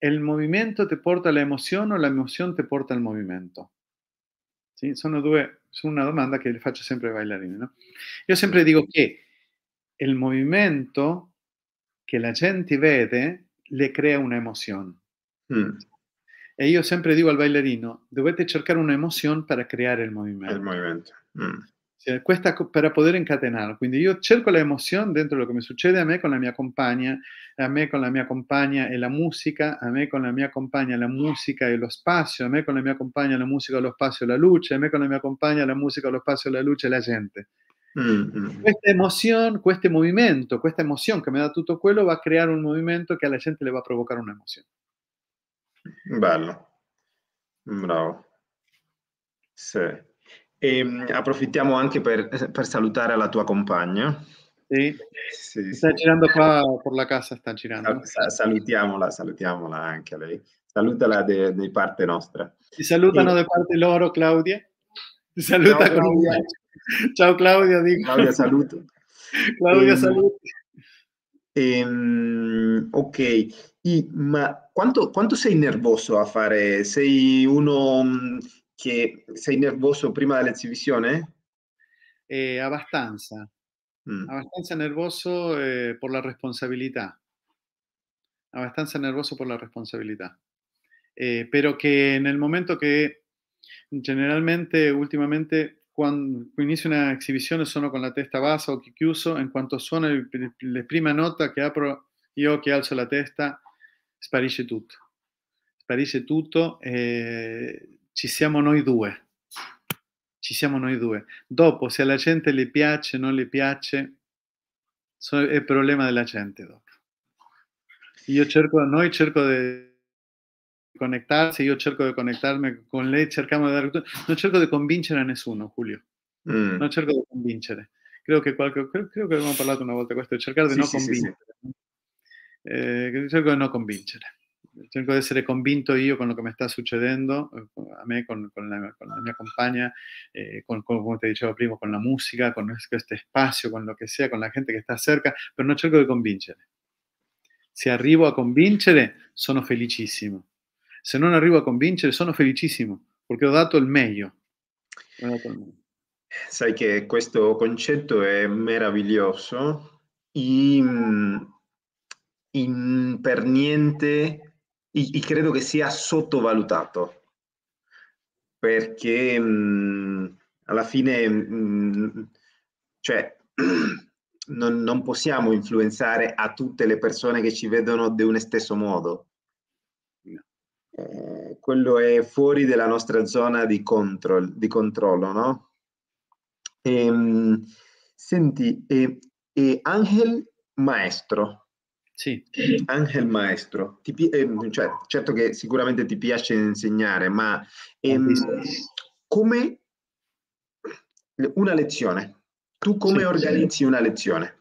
¿El movimiento te porta la emoción o la emoción te porta al movimiento? Son los due es una pregunta que le faccio siempre ai ballerini. No? Io sempre dico che il movimento che la gente vede le crea una emoción. Mm. Y yo siempre digo al bailarino: dovete cercare un'emozione per creare il movimento. Il movimento. Mm cuesta para poder poter Yo Quindi cerco la emoción dentro de lo que me sucede a mí con la mi acompaña a mí con la mi acompaña y la música, a mí con la mi acompaña la música y el espacio, a mí con la mi acompaña la música el espacio la luce, a mí con la mi acompaña la música el espacio la luce y la gente. Mm, mm. Esta emoción, este movimiento, esta emoción que me da todo dà va a crear un movimiento que a la gente le va a provocar una emoción. Bello, bravo. Sí. E ehm, approfittiamo anche per, per, salutare la tua compagna. Sì, sì, sì. sta girando qua per la casa, sta girando. salutiamola, salutiamola anche lei. Salutala di parte nostra. Ti salutano e... da parte loro, Claudia. Ti saluta Ciao, Claudia. Con... Ciao Claudia, dico. Claudia, saluto. Claudia, ehm, saluto. Ehm, ok, I, ma quanto, quanto sei nervoso a fare? Sei uno che sei ¿eh? eh, mm. nervoso prima dell'esibizione? Eh, abbastanza, mm. abbastanza nervoso por la responsabilidad. abbastanza nervoso por la responsabilidad. pero que en el momento que generalmente, últimamente, cuando inicio una exhibición sono con la testa bassa o chiuso, en cuanto suena la prima nota que apro io che alzo la testa, sparisce todo. Sparisce todo ci siamo noi due. Ci siamo noi due. Dopo, se alla gente le piace o non le piace, è problema della gente dopo. Io cerco, noi cerco di connettarsi, io cerco di connettarmi con lei, cerchiamo di dare... Non cerco di convincere a nessuno, Julio. Mm. Non cerco di convincere. Credo che, qualche, credo, credo che abbiamo parlato una volta di questo, cercare di sì, non sì, convincere. Sì, eh, cerco di non convincere. Tengo que ser convinto yo con lo que me está sucediendo eh, a mí, con, con, la, con la, eh, con, te dicho primo con la música, con este espacio, con lo que sea, con la gente que está cerca, pero no tengo que convencer. Si arribo a convincere, sono felicísimo Si no arribo a convincere, sono felicísimo Porque he dado el medio. Sabes que este concepto es maravilloso questo concetto è meraviglioso. credo che sia sottovalutato perché mh, mhmm, alla fine mh, mhmm, cioè, [CLEARS THROAT] non, non, possiamo influenzare a tutte le persone che ci vedono di un stesso modo. No. Eh, quello è fuori dalla nostra zona di, control, di controllo, no? E, ehm, mh, senti, e, e Angel Maestro, sì. Angel Maestro, pi- ehm, cioè, certo che sicuramente ti piace insegnare, ma ehm, come una lezione, tu come sì, organizzi sì. una lezione?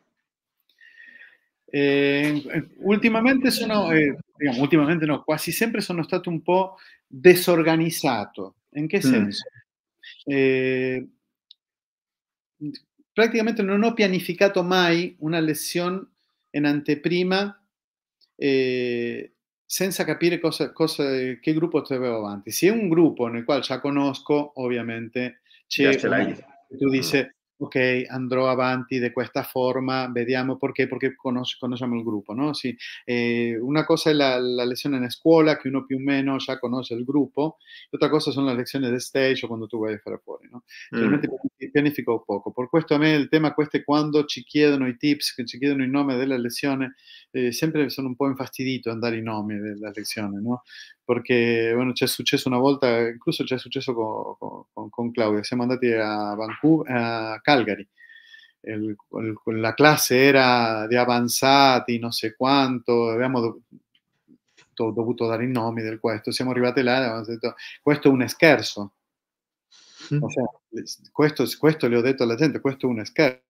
Eh, ultimamente sono, eh, diciamo, ultimamente no, quasi sempre sono stato un po' disorganizzato. In che mm. senso? Mm. Eh, praticamente non ho pianificato mai una lezione en anteprima sin eh, senza capire grupo cosa, che gruppo si avanti. Se è un gruppo nel quale cual conosco, ovviamente obviamente, tu mm. ok, andrò avanti di questa forma, vediamo perché, perché conos- conosciamo il gruppo, no? Sì. Eh, una cosa è la, la, lezione in scuola, che uno più o meno già conosce il gruppo, l'altra cosa sono le lezioni di stage o quando tu vai a fare fuori, no? Generalmente mm. pianifico poco. Per questo a me il tema questo è quando ci chiedono i tips, che ci chiedono il nome della lezione, eh, sempre sono un po' infastidito a dare i nomi della lezione, no? perché bueno, ci è successo una volta, incluso ci è successo con, con, con Claudia, siamo andati a, Vancouver, a Calgary, il, il, la classe era di avanzati, non so quanto, abbiamo do, dovuto dare i nomi del questo, siamo arrivati là e abbiamo detto questo è un scherzo, mm. o sea, questo, questo le ho detto alla gente, questo è un scherzo.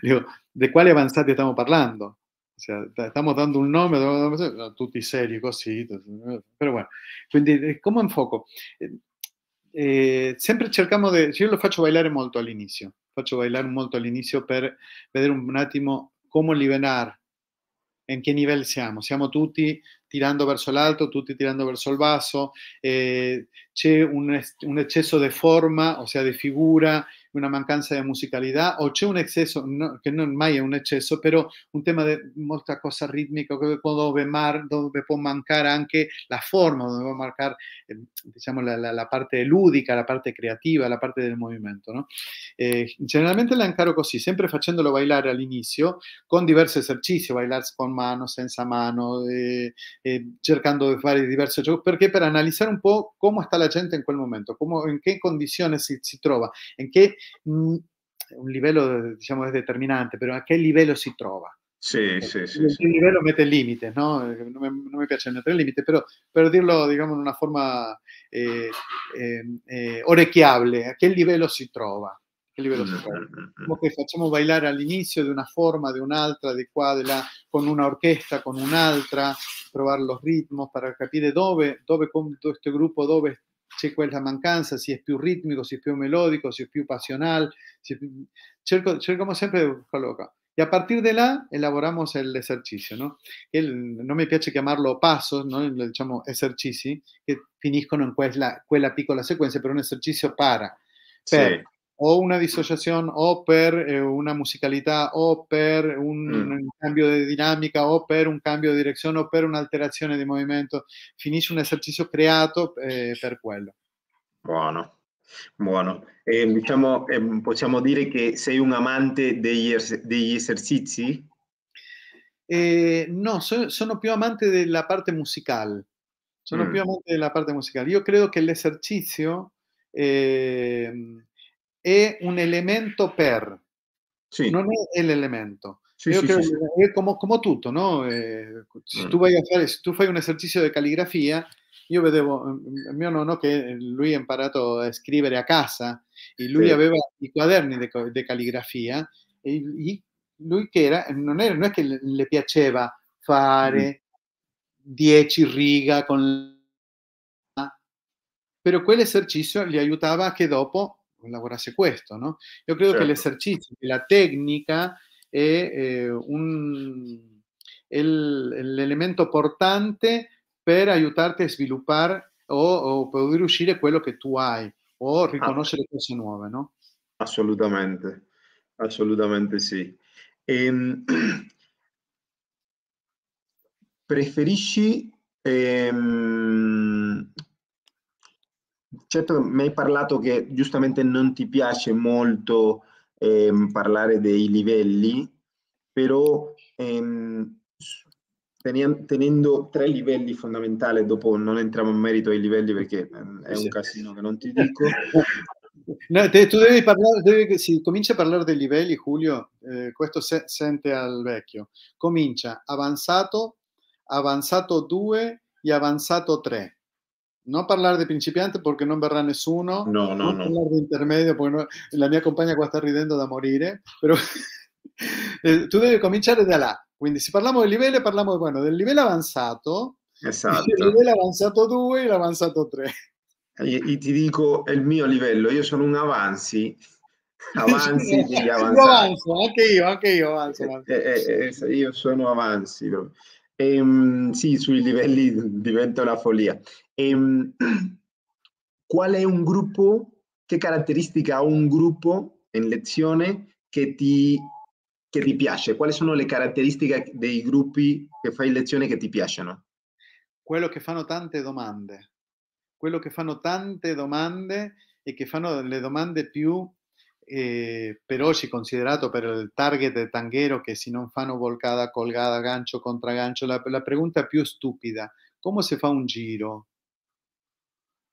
Dico, [LAUGHS] di quali avanzati stiamo parlando? cioè, dai, stiamo dando un nome, tutti seri così, però bueno. Quindi, come un fuoco. Eh, sempre cerchiamo di... Cioè, io lo faccio bailare molto all'inizio, faccio bailare molto all'inizio per vedere un attimo come livellar, in che livello siamo. Siamo tutti tirando verso l'alto, tutti tirando verso il basso, eh, c'è un, un, eccesso di forma, ossia di figura, una mancanza de musicalidad, o c'è un que no, es non un exceso pero un tema de molta cosa ritmica dove, mar, dove può mancare anche la forma, donde può marcar marcar em, la, parte lúdica, la parte creativa, la parte del movimiento. No? Eh, generalmente la encaro siempre haciéndolo bailar al inicio, con diversos ejercicios, bailar con mano, senza mano, eh, eh cercando di fare diversi giochi, perché per un poco cómo está la gente en quel momento, come, in che se si, si trova, in che Mm, un livello diciamo, determinante, pero a che livello si trova? Sì, eh, sì, sì. un sì. livello mette il limite, eh, no? me mi, piace mettere il limite, però dirlo diciamo, in una forma eh, em, eh, a che livello si trova? Che livello mm -hmm. si trova? Come che facciamo una forma, de un'altra, di qua, di con una orquesta, con otra, probar los ritmos para capire dove, dove questo gruppo dove es la mancanza, si es più rítmico, si es più melódico, si es più pasional Es... Cerco, siempre coloca Y a partir de la elaboramos el ejercicio ¿no? no me piace llamarlo paso, ¿no? Lo llamamos ejercicio que finiscono en quella, quella piccola secuencia, pero un ejercicio para. sí. o una dissociazione o per eh, una musicalità o per un, mm. un, cambio di dinamica o per un cambio di direzione o per un'alterazione di movimento. Finisce un esercizio creato eh, per quello. Buono. Buono, eh, diciamo, possiamo dire che sei un amante degli, es- degli esercizi? Eh, no, so- sono più amante della parte musicale. Sono mm. più amante della parte musicale. Io credo che l'esercizio ehm, è un elemento per, sì. non è l'elemento. Sì, Io sì, creo, È come, come tutto, no? Eh, se, mm. tu fare, se tu fai un esercizio di calligrafia, io vedevo mm, mio nonno che lui ha imparato a scrivere a casa e lui sì. aveva i quaderni di calligrafia e lui che era, non, era, non è che le piaceva fare mm. dieci riga con la... però quell'esercizio gli aiutava che dopo lavorasse questo, no? Io credo certo. che l'esercizio, la tecnica è, eh, un, è l'elemento portante per aiutarti a sviluppare o, o per uscire quello che tu hai o ah. riconoscere ah. cose nuove, no? Assolutamente, assolutamente sì. Ehm, [CLEARS THROAT] preferisci ehm, certo mi hai parlato che giustamente non ti piace molto ehm, parlare dei livelli, però ehm, tenendo tre livelli fondamentali, dopo non entriamo in merito ai livelli perché ehm, è un casino che non ti dico. [LAUGHS] No, te, tu devi parlare, devi, si comincia a parlare dei livelli, Giulio, eh, questo se, sente al vecchio. Comincia avanzato, avanzato 2 e avanzato 3 non parlare di principiante perché non verrà nessuno. No, no, no. parlare di intermedio perché no, la mia compagna qua sta ridendo da morire, però [LAUGHS] eh, tu devi cominciare da là. Quindi se parliamo del livello, parliamo bueno, del livello avanzato, esatto. il livello avanzato 2 e l'avanzato 3. E ti dico il mio livello, io sono un avanzi, [LAUGHS] avanzi degli avanzati. Io avanzo, anche io, anche io avanzo. Eh, avanzo. Eh, eh, eh, io sono avanzi. Proprio. Ehm, sì, sui livelli [LAUGHS] diventa una follia. Ehm, [CLEARS THROAT] qual è un gruppo, che caratteristica ha un gruppo in lezione che ti, che ti piace? Quali sono le caratteristiche dei gruppi che fai in lezione che ti piacciono? Quello che fanno tante domande, quello che fanno tante domande e che fanno le domande più eh, per oggi considerato per il target del tanghero che se non fanno volcata, colgata, gancio, contragancio, la, la pregunta più stupida, come si fa un giro?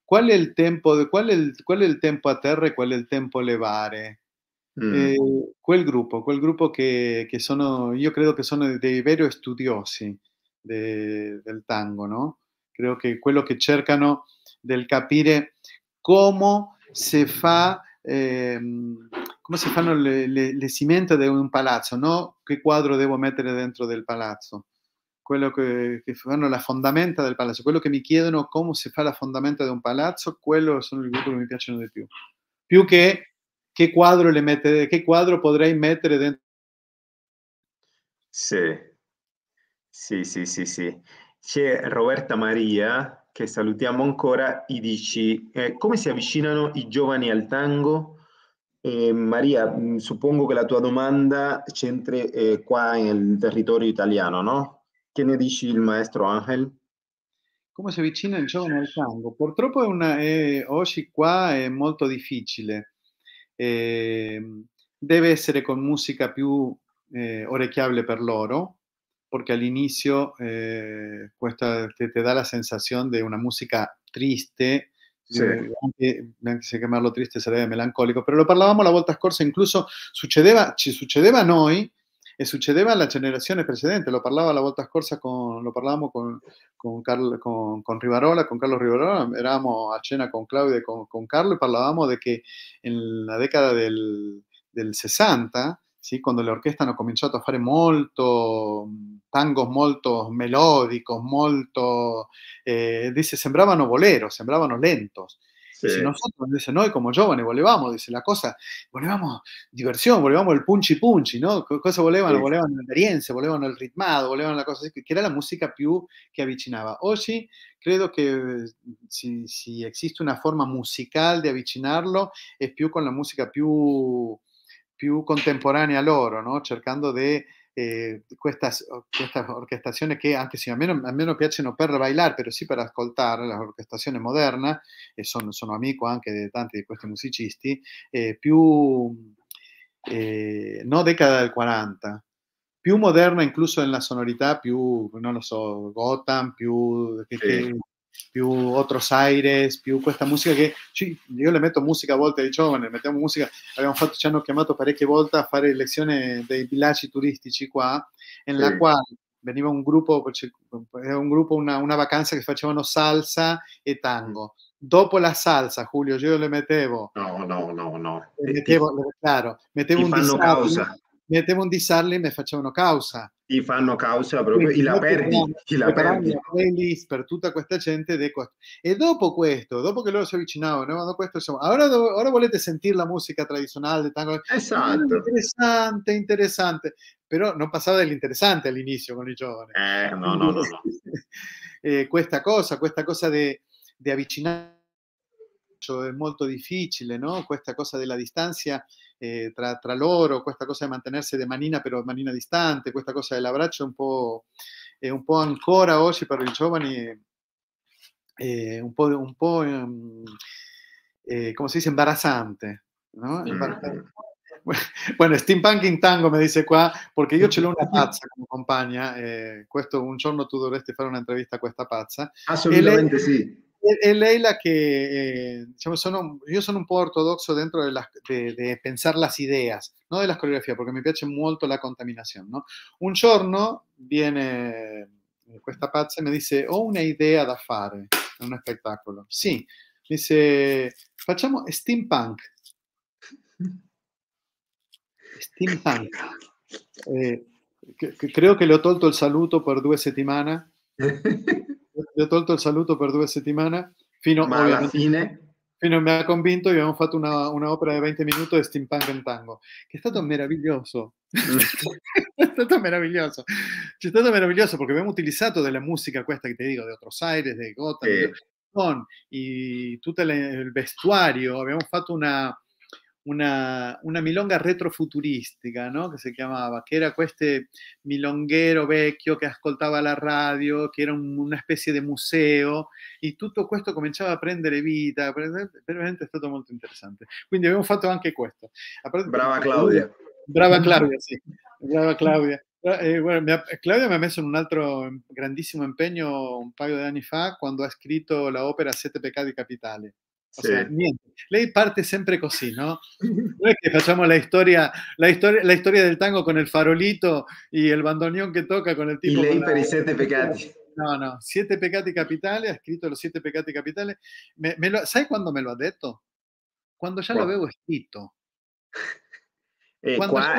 Qual è il tempo, qual è il, qual è il tempo a terra e qual è il tempo a levare? Mm. Eh, quel gruppo, quel gruppo che, che, sono, io credo che sono dei veri studiosi de, del tango, no? Credo che quello che cercano del capire come si fa Ehm, come si fanno le, le, le cimenta di un palazzo, no? Che quadro devo mettere dentro del palazzo? quello che, che, fanno la fondamenta del palazzo, quello che mi chiedono come si fa la fondamenta di un palazzo, quello sono i gruppi che mi piacciono di più. Più che che quadro, le mette, che quadro potrei mettere dentro. Sì, sì, sì, sì. sì. C'è Roberta Maria che salutiamo ancora, i dici eh, come si avvicinano i giovani al tango? Eh, Maria, mh, mm, suppongo che la tua domanda c'entri eh, qua nel territorio italiano, no? Che ne dici il maestro Angel? Come si avvicina il giovane al tango? Purtroppo è una, è, oggi qua è molto difficile. Mm, deve essere con musica più eh, orecchiabile per loro, porque al inicio eh, cuesta, te, da la sensación de una música triste. Sí. triste se llamarlo triste sería melancólico, pero lo parlábamos la vuelta scorsa, incluso sucedeva, ci sucedeva a noi e a las generaciones precedentes. lo hablábamos la vuelta scorsa con, lo parlábamos con, con, con, con Rivarola, con Carlos Éramos a cena con Claudio con, con y y de que en la década del, del 60 cuando la orquesta orquesta no a tocar molto tangos molto melódicos, molto, eh, dice, sembraban boleros, sembraban lentos. nosotros, no, y como jóvenes volevamos, dice la cosa, volevamos diversión, volevamos el punchi punchi, ¿no? Cosa volvían? Volvían la experiencia, volvían el ritmado, volvían la cosa, que era la música più che hoy creo que si si existe una forma musical de avvicinarlo, es più con la música più... più contemporanei a loro, no? cercando di eh, queste orchestrazioni che anche se a me, a me non piacciono per bailare, però sì per ascoltare, l'orchestrazione moderna, e sono, sono, amico anche di tanti di questi musicisti, eh, più, eh, no decada del 40, più moderna incluso nella sonorità, più, non lo so, Gotham, più... Che, sì. che, più Otros Aires, più questa musica che io le metto musica a volte ai giovani, mettiamo musica, fatto, ci hanno chiamato parecchie volte a fare lezioni dei villaggi turistici qua, nella sì. quale veniva un gruppo, era un gruppo una, una, vacanza che facevano salsa e tango. Dopo la salsa, Giulio, io le mettevo. No, no, no, no. Le eh, eh, mettevo, ti, claro, mettevo un disabile. Causa mettevano di Sarlim e facevano causa. Gli fanno causa proprio, e la perdi, chi la perdi. La per tutta questa gente. De... E dopo questo, dopo che loro si avvicinavano, quando questo, diciamo, ora, ora, volete sentire la musica tradizionale tango. Esatto. Interessante, interessante. Però non passava dell'interessante all'inizio con i giovani. Eh, no, no, no. no. [LAUGHS] eh, questa cosa, questa cosa di avvicinare è molto difficile, no? Questa cosa della distanza eh, tra, tra loro, questa cosa de mantenerse de manina pero manina distante, questa cosa abrazo un poco, un po' ancora hoy para i giovani eh, un po', un po' ehm, eh, dice, embarazante. [LAUGHS] Bueno, steampunk in tango me dice qua, porque yo ce una pazza come compagna, eh, un giorno tu dovresti fare una a questa pazza. Absolutamente ah, e sí es ley la que, yo, eh, soy un, poco ortodoxo dentro de, pensar las ideas, no de las coreografías, porque me piace mucho la contaminación Un giorno viene esta pazza y me dice, ho oh, una idea da fare un un sí, Sì, dice, facciamo steampunk. Steampunk. Eh, creo que le he tolto el saludo por due settimane. [LAUGHS] Yo tolto el saludo per dos semanas. fino, Ma fino mi ha convinto y abbiamo fatto una, una, opera di 20 minutos de steampunk en tango, [LAUGHS] che è stato meraviglioso. è maravilloso. meraviglioso. C'è maravilloso porque perché utilizado utilizzato la música questa pues, que te digo, de Otros Aires, de Gotham, y Con, tutto vestuario, abbiamo fatto una una, una, milonga retrofuturística, ¿no? Que se que que era este milonguero vecchio que ascoltaba la radio, que era una especie de museo, y todo esto comenzaba a aprender vita, veramente è stato molto interessante. Quindi abbiamo fatto anche questo. brava Claudia. Brava Claudia, sì, brava Claudia. Eh, eh ha, Claudia me ha messo en un altro grandísimo empeño un paio de años fa cuando ha escrito la ópera Pecados y Capitales o Lei parte siempre così, no? No è che facciamo la historia, la, historia, la historia del tango con el farolito y el bandoneón que toca con el tipo... Y lei No, no, siete peccati capitales. ha escrito los siete peccati capitales. Me, me lo, sai quando me lo ha detto? Quando già lo veo escrito. qua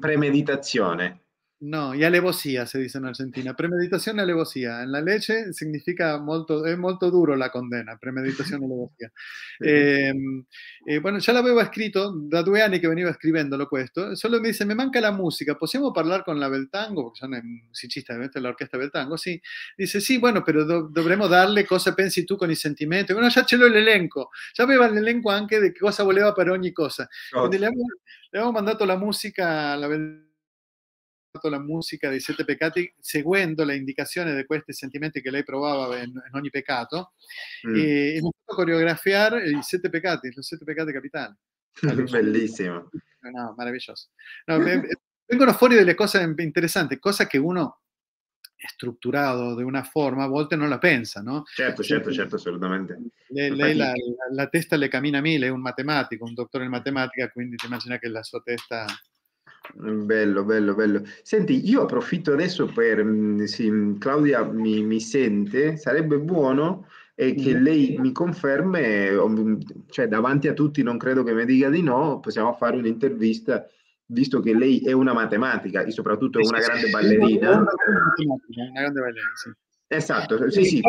premeditazione. No, y alevosía se dice en Argentina. Premeditación y alevosía. En la leche significa molto, es molto duro la condena, premeditación y alevosía. [LAUGHS] Em, eh, bueno, ya veo escrito da due que venía venía lo puesto. solo me dice, me manca la música Podemos hablar con la Beltango? porque son sono de la orquesta Beltango, Sí. Dice, sí, bueno, pero debemos darle cosa pensi tú con el sentimiento Bueno, ya el elenco. Ya veo el elenco, aunque de qué cosa voleva para ogni cosa. le hemos le la música a la Beltango la música de Siete peccati siguiendo este le indicazioni de questi sentimenti que lei provava in, in ogni peccato mm. e, e siete i sette peccati, i sette peccati capitali. [LAUGHS] Bellissimo. No, maravilloso. No, vengono fuori delle cosas interessanti, cose che uno estructurado de una forma, a volte non la pensa, no? Certo, eh, certo, certo, assolutamente. Lei, la, la, testa le cammina a mille, è un matematico, un dottore in matematica, quindi ti immagina che la sua testa Bello, bello, bello. Senti, io approfitto adesso per, mm, sì, mm, Claudia mi, mi sente, sarebbe buono e che mm. lei mi conferme, cioè davanti a tutti non credo che mi dica di no, possiamo fare un'intervista, visto che lei è una matematica e soprattutto una grande ballerina. Una grande ballerina, sì. Esatto, sì, sì.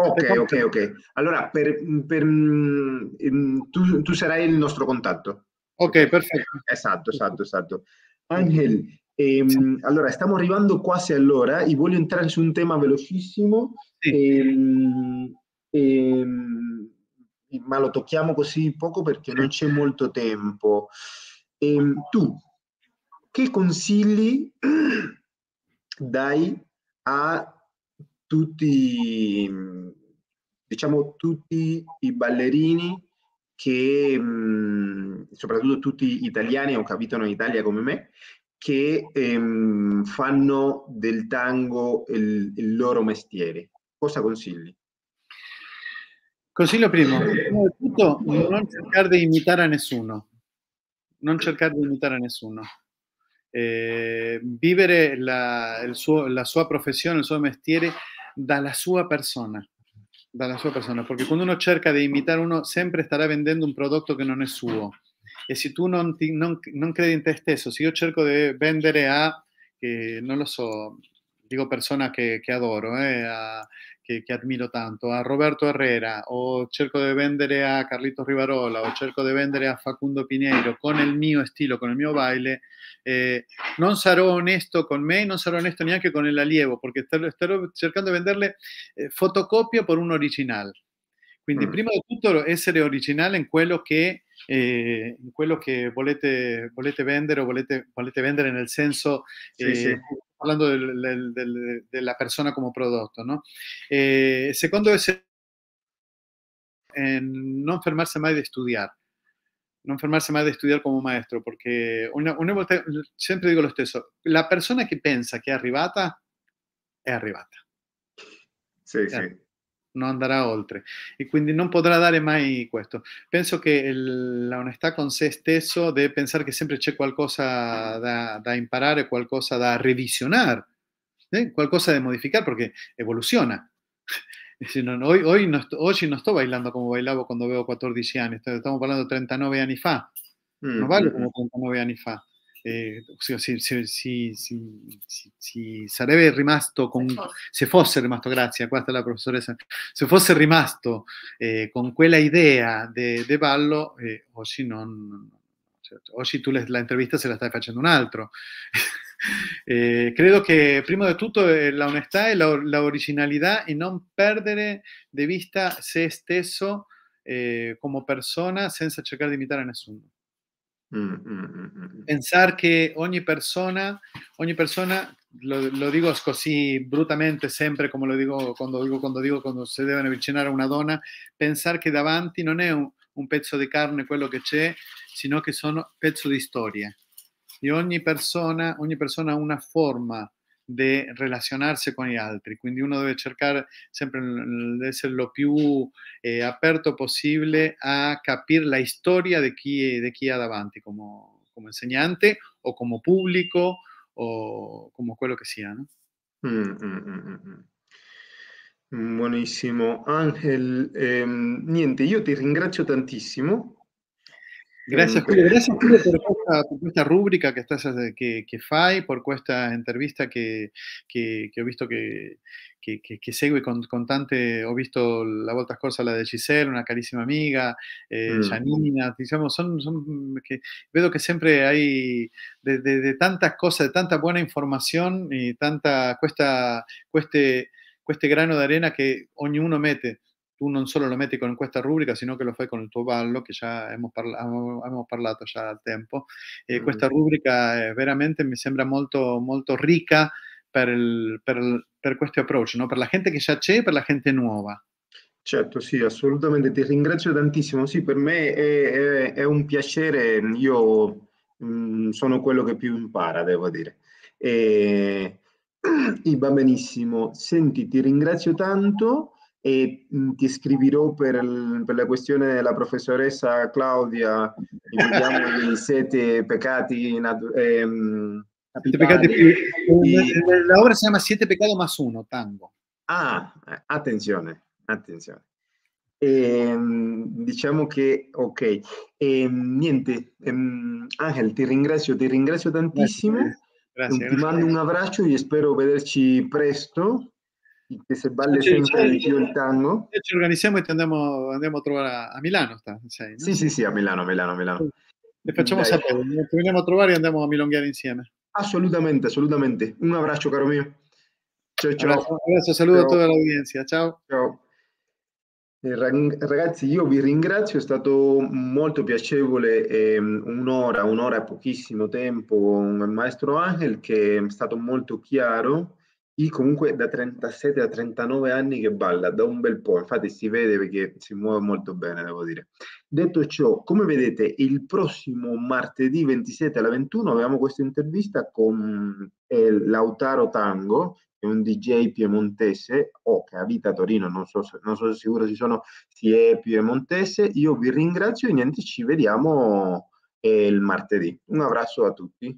Ok, ok, ok. Allora, per, per, tu, tu sarai il nostro contatto. Ok, perfetto. Esatto, esatto, esatto. Angel, ehm, allora stiamo arrivando quasi all'ora e voglio entrare su un tema velocissimo, sì. ehm, ehm, ma lo tocchiamo così poco perché non c'è molto tempo. Ehm, tu, che consigli [CLEARS THROAT] dai a tutti, diciamo, tutti i ballerini che mh, mhmm, soprattutto tutti italiani o che abitano in Italia come me, che ehm, fanno del tango il, il, loro mestiere. Cosa consigli? Consiglio primo, prima di tutto non cercare di imitare a nessuno, non cercare di imitare a nessuno. Eh, vivere la, suo, la sua professione, il suo mestiere dalla sua persona dalla su persona, porque cuando uno cerca de imitar uno siempre estará vendiendo un producto que no es suyo. Y si tú no no no eso, si si yo cerco de vender a, que no lo sé, digo persona que adoro, eh, a, admiro tanto, a Roberto Herrera, o cerco de vender a Carlitos Rivarola, o cerco de vender a Facundo Pineiro con el mío estilo, con el mío baile, eh, no seré honesto honesto con me, no sarò ni anche con el alievo, porque estaré cercando de venderle eh, fotocopio fotocopia un original. Quindi primero mm. prima di tutto essere originale en quello che, eh, in volete, volete, o volete, volete vender en senso sì, eh, sì. parlando del, del, del, della persona come No? enfermarse más de estudiar no enfermarse más de estudiar como maestro, porque siempre digo lo stesso, la persona que piensa que es arribata es arribata sí andará sì. Non y oltre y quindi no podrá dar más que pienso que la honestidad con ese esteso de pensar que siempre c'è qualcosa da, da imparare, qualcosa da revisionar eh? qualcosa modificar, porque porque evoluciona hoy, hoy no, estoy, no estoy bailando como bailaba cuando veo 14 años, estamos hablando 39 años fa. no vale como 39 años fa. si si si rimasto con, se fosse rimasto, grazie, qua sta la professoressa, se fosse rimasto eh, con quella idea de ballo, eh, oggi, non, tu la entrevista se la stai facendo un altro. [LAUGHS] Eh, creo que primo de todo es eh, la honestidad y la, originalidad y no perder perdere eh, de vista se sí eh, como persona sin tratar de imitar a nessuno. Mm, mm, mm, pensar que ogni persona, ogni persona lo, digo así brutalmente siempre como lo digo cuando digo cuando digo cuando se deben a una dona pensar que davanti no es un, un pezzo de carne lo que c'è, sino son un pezzo de historia y ogni persona, ogni persona una forma de relacionarse con gli altri, quindi uno debe cercare siempre di essere lo più abierto eh, aperto possibile a capire la historia de chi, di chi ha davanti come, come o como público, o como lo que sea, Buenísimo. Ángel, Ehm, niente, io ti ringrazio tantissimo Em, eh, Gracias, Julio. Gracias, Julio, por esta, rúbrica que estás eh, que, que fai, por esta entrevista que, que, que visto que, que que segue con, con, tante, visto la volta scorsa la de Giselle, una carísima amiga, eh, mm. Janina, mm. son, son, que veo que siempre hay de, tantas cosas, de tanta buena información, y tanta, cuesta cueste cueste grano que uno uno mete. tu non solo lo metti con questa rubrica, sino che lo fai con il tuo ballo, che già abbiamo, parla- abbiamo parlato già al tempo. E mm. questa rubrica veramente mi sembra molto, molto ricca per, il, per, il, per questo approccio, no? per la gente che già c'è e per la gente nuova. Certo, sì, assolutamente, ti ringrazio tantissimo. Sì, per me è, è, è un piacere, io mh, mhmm, sono quello che più impara, devo dire. E, [CLEARS THROAT] va benissimo, senti, ti ringrazio tanto e mm, ti scriverò per, per, la questione della professoressa Claudia, vediamo [LAUGHS] ehm, i sette peccati ehm, capitali. Peccati, la obra si chiama Siete peccati más uno, tango. Ah, attenzione, attenzione. E, ehm, diciamo che ok, e, ehm, niente, ehm, Angel ti ringrazio, ti ringrazio tantissimo, grazie, eh. grazie, ti mando un abbraccio e spero vederci presto che se balle sí, siempre sí, sí, el tango. De hecho, organizamos y te andamos, andamos a trovare a, a Milano. Está, ahí, ¿no? Sí, sí, sí, a Milano, Milano, Milano. Le facciamo Dai. sapere, ci veniamo a trovare e andiamo a milongare insieme. Assolutamente, assolutamente. Un abbraccio, caro mio. Ciao, ciao. Un adesso saluto ciao. tutta l'audienza. Ciao. Ciao. Eh, ragazzi, io vi ringrazio, è stato molto piacevole eh, un'ora, un'ora pochissimo tempo con il maestro Angel che è stato molto chiaro comunque da 37 a 39 anni che balla da un bel po', infatti si vede perché si muove molto bene, devo dire. Detto ciò, come vedete, il prossimo martedì 27 alla 21 avevamo questa intervista con eh, Lautaro Tango, che è un DJ piemontese o oh, che abita a Torino, non so, non sono sicuro se sono, si è piemontese. Io vi ringrazio e niente, ci vediamo eh, il martedì. Un abbraccio a tutti.